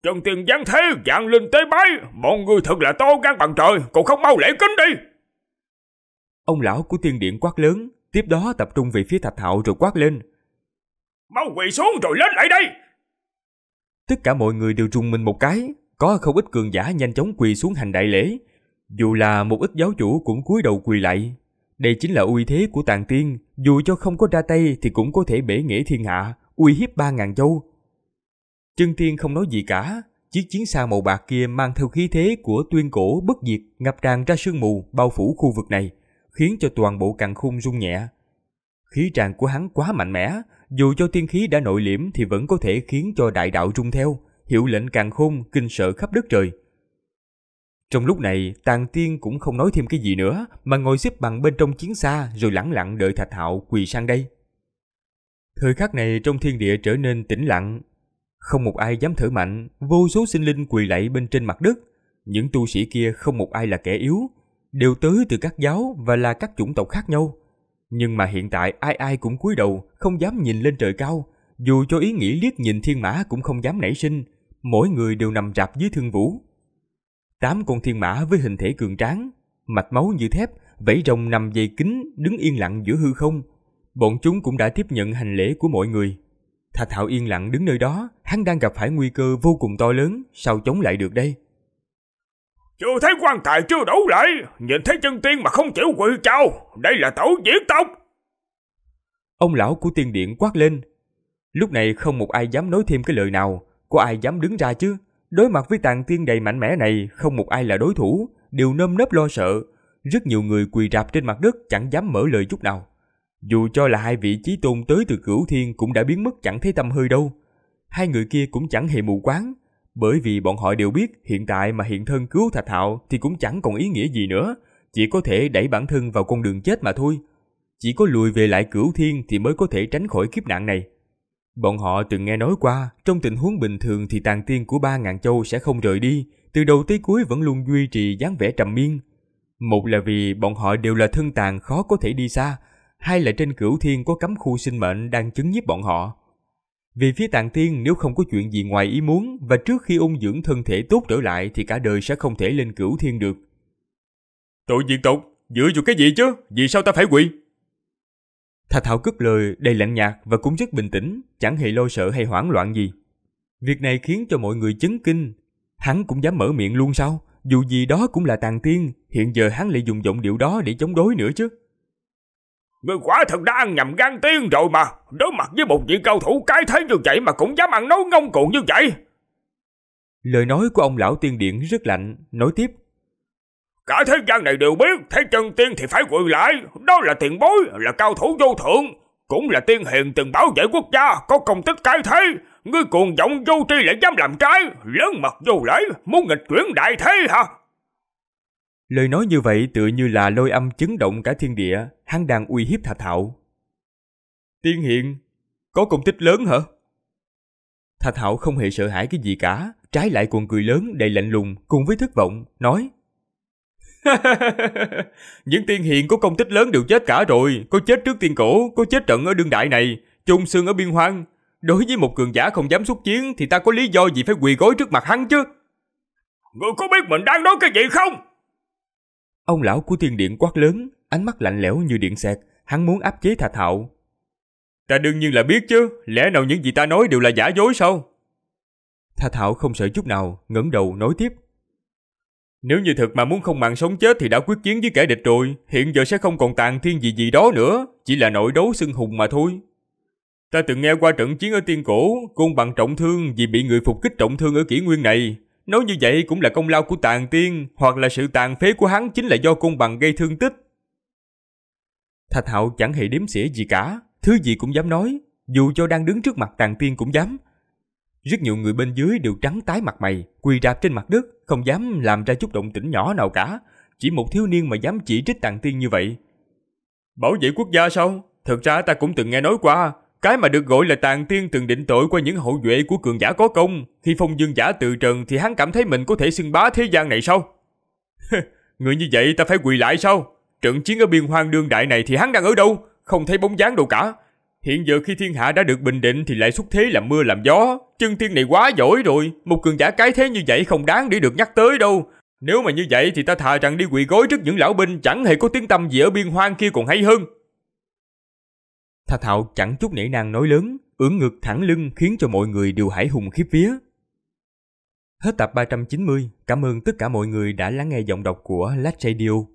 Trần tiền giáng thế dạng linh tế bái, mọi người thật là to gan bằng trời, còn không mau lễ kính đi. Ông lão của tiên điện quát lớn, tiếp đó tập trung về phía Thạch Hạo rồi quát lên. Mau quỳ xuống rồi lên lại đây! Tất cả mọi người đều rùng mình một cái, có không ít cường giả nhanh chóng quỳ xuống hành đại lễ. Dù là một ít giáo chủ cũng cúi đầu quỳ lại. Đây chính là uy thế của tàng tiên, dù cho không có ra tay thì cũng có thể bể nghĩa thiên hạ, uy hiếp ba ngàn châu. Chân tiên không nói gì cả, chiếc chiến xa màu bạc kia mang theo khí thế của tuyên cổ bất diệt ngập tràn ra sương mù bao phủ khu vực này khiến cho toàn bộ càng khung rung nhẹ. Khí tràng của hắn quá mạnh mẽ, dù cho tiên khí đã nội liễm thì vẫn có thể khiến cho đại đạo rung theo, hiệu lệnh càng khung kinh sợ khắp đất trời. Trong lúc này, Tàng Tiên cũng không nói thêm cái gì nữa, mà ngồi xếp bằng bên trong chiến xa rồi lẳng lặng đợi Thạch Hạo quỳ sang đây. Thời khắc này trong thiên địa trở nên tĩnh lặng, không một ai dám thở mạnh, vô số sinh linh quỳ lạy bên trên mặt đất. Những tu sĩ kia không một ai là kẻ yếu, đều tới từ các giáo và là các chủng tộc khác nhau. Nhưng mà hiện tại ai ai cũng cúi đầu, không dám nhìn lên trời cao, dù cho ý nghĩ liếc nhìn thiên mã cũng không dám nảy sinh, mỗi người đều nằm rạp dưới thương vũ. Tám con thiên mã với hình thể cường tráng, mạch máu như thép, vẫy rồng nằm dày kính, đứng yên lặng giữa hư không. Bọn chúng cũng đã tiếp nhận hành lễ của mọi người. Thạch Hạo yên lặng đứng nơi đó, hắn đang gặp phải nguy cơ vô cùng to lớn, sao chống lại được đây? Chưa thấy quan tài chưa đấu lại, nhìn thấy chân tiên mà không chịu quỳ chào, đây là tổ diễn tộc. Ông lão của tiên điện quát lên. Lúc này không một ai dám nói thêm cái lời nào, có ai dám đứng ra chứ? Đối mặt với tàng tiên đầy mạnh mẽ này, không một ai là đối thủ, đều nơm nớp lo sợ. Rất nhiều người quỳ rạp trên mặt đất chẳng dám mở lời chút nào. Dù cho là hai vị chí tôn tới từ cửu thiên cũng đã biến mất chẳng thấy tâm hơi đâu. Hai người kia cũng chẳng hề mù quáng, bởi vì bọn họ đều biết hiện tại mà hiện thân cứu Thạch Hạo thì cũng chẳng còn ý nghĩa gì nữa, chỉ có thể đẩy bản thân vào con đường chết mà thôi. Chỉ có lùi về lại cửu thiên thì mới có thể tránh khỏi kiếp nạn này. Bọn họ từng nghe nói qua, trong tình huống bình thường thì tàn tiên của ba ngàn châu sẽ không rời đi, từ đầu tới cuối vẫn luôn duy trì dáng vẻ trầm miên. Một là vì bọn họ đều là thân tàn khó có thể đi xa, hai là trên cửu thiên có cấm khu sinh mệnh đang chứng nhiếp bọn họ. Vì phía tạng tiên nếu không có chuyện gì ngoài ý muốn và trước khi ung dưỡng thân thể tốt trở lại thì cả đời sẽ không thể lên cửu thiên được. Tội diện tộc, dựa vào cái gì chứ? Vì sao ta phải quỳ? Thà Thảo cất lời đầy lạnh nhạt và cũng rất bình tĩnh, chẳng hề lo sợ hay hoảng loạn gì. Việc này khiến cho mọi người chấn kinh. Hắn cũng dám mở miệng luôn sao? Dù gì đó cũng là tàng tiên, hiện giờ hắn lại dùng giọng điệu đó để chống đối nữa chứ. Ngươi quả thật đã ăn nhầm gan tiên rồi mà Đối mặt với một vị cao thủ cái thế như vậy Mà cũng dám ăn nấu ngông cuồng như vậy Lời nói của ông lão tiên điện rất lạnh Nói tiếp Cả thế gian này đều biết Thế chân tiên thì phải quỳ lại Đó là tiền bối, là cao thủ vô thượng Cũng là tiên hiền từng bảo vệ quốc gia Có công tích cái thế Ngươi cuồng vọng vô tri lại dám làm trái Lớn mặt vô lễ Muốn nghịch chuyển đại thế hả Lời nói như vậy tựa như là lôi âm chấn động cả thiên địa, hắn đang uy hiếp Thạch Hạo. Tiên hiện, có công tích lớn hả? Thạch Hạo không hề sợ hãi cái gì cả, trái lại cuồng cười lớn đầy lạnh lùng cùng với thất vọng, nói *laughs* Những tiên hiện có công tích lớn đều chết cả rồi, có chết trước tiên cổ, có chết trận ở đương đại này, chung xương ở biên hoang. Đối với một cường giả không dám xuất chiến thì ta có lý do gì phải quỳ gối trước mặt hắn chứ? Ngươi có biết mình đang nói cái gì không? Ông lão của thiên điện quát lớn, ánh mắt lạnh lẽo như điện xẹt, hắn muốn áp chế thạch Thạo. Ta đương nhiên là biết chứ, lẽ nào những gì ta nói đều là giả dối sao? thạch Thạo không sợ chút nào, ngẩng đầu nói tiếp. Nếu như thật mà muốn không mạng sống chết thì đã quyết chiến với kẻ địch rồi, hiện giờ sẽ không còn tàn thiên gì gì đó nữa, chỉ là nội đấu xưng hùng mà thôi. Ta từng nghe qua trận chiến ở tiên cổ, cung bằng trọng thương vì bị người phục kích trọng thương ở kỷ nguyên này, Nói như vậy cũng là công lao của tàn tiên, hoặc là sự tàn phế của hắn chính là do côn bằng gây thương tích. Thạch Hạo chẳng hề đếm xỉa gì cả, thứ gì cũng dám nói, dù cho đang đứng trước mặt tàn tiên cũng dám. Rất nhiều người bên dưới đều trắng tái mặt mày, quỳ rạp trên mặt đất, không dám làm ra chút động tĩnh nhỏ nào cả. Chỉ một thiếu niên mà dám chỉ trích tàn tiên như vậy. Bảo vệ quốc gia sao? Thật ra ta cũng từng nghe nói qua, cái mà được gọi là tàn tiên từng định tội qua những hậu duệ của cường giả có công, khi phong dương giả từ trần thì hắn cảm thấy mình có thể xưng bá thế gian này sao? *laughs* Người như vậy ta phải quỳ lại sao? Trận chiến ở biên hoang đương đại này thì hắn đang ở đâu? Không thấy bóng dáng đâu cả. Hiện giờ khi thiên hạ đã được bình định thì lại xuất thế làm mưa làm gió. Chân tiên này quá giỏi rồi, một cường giả cái thế như vậy không đáng để được nhắc tới đâu. Nếu mà như vậy thì ta thà rằng đi quỳ gối trước những lão binh chẳng hề có tiếng tâm gì ở biên hoang kia còn hay hơn. Thà Thạo chẳng chút nể nàng nói lớn, ưỡn ngực thẳng lưng khiến cho mọi người đều hãi hùng khiếp vía. Hết tập 390, cảm ơn tất cả mọi người đã lắng nghe giọng đọc của Latch Radio.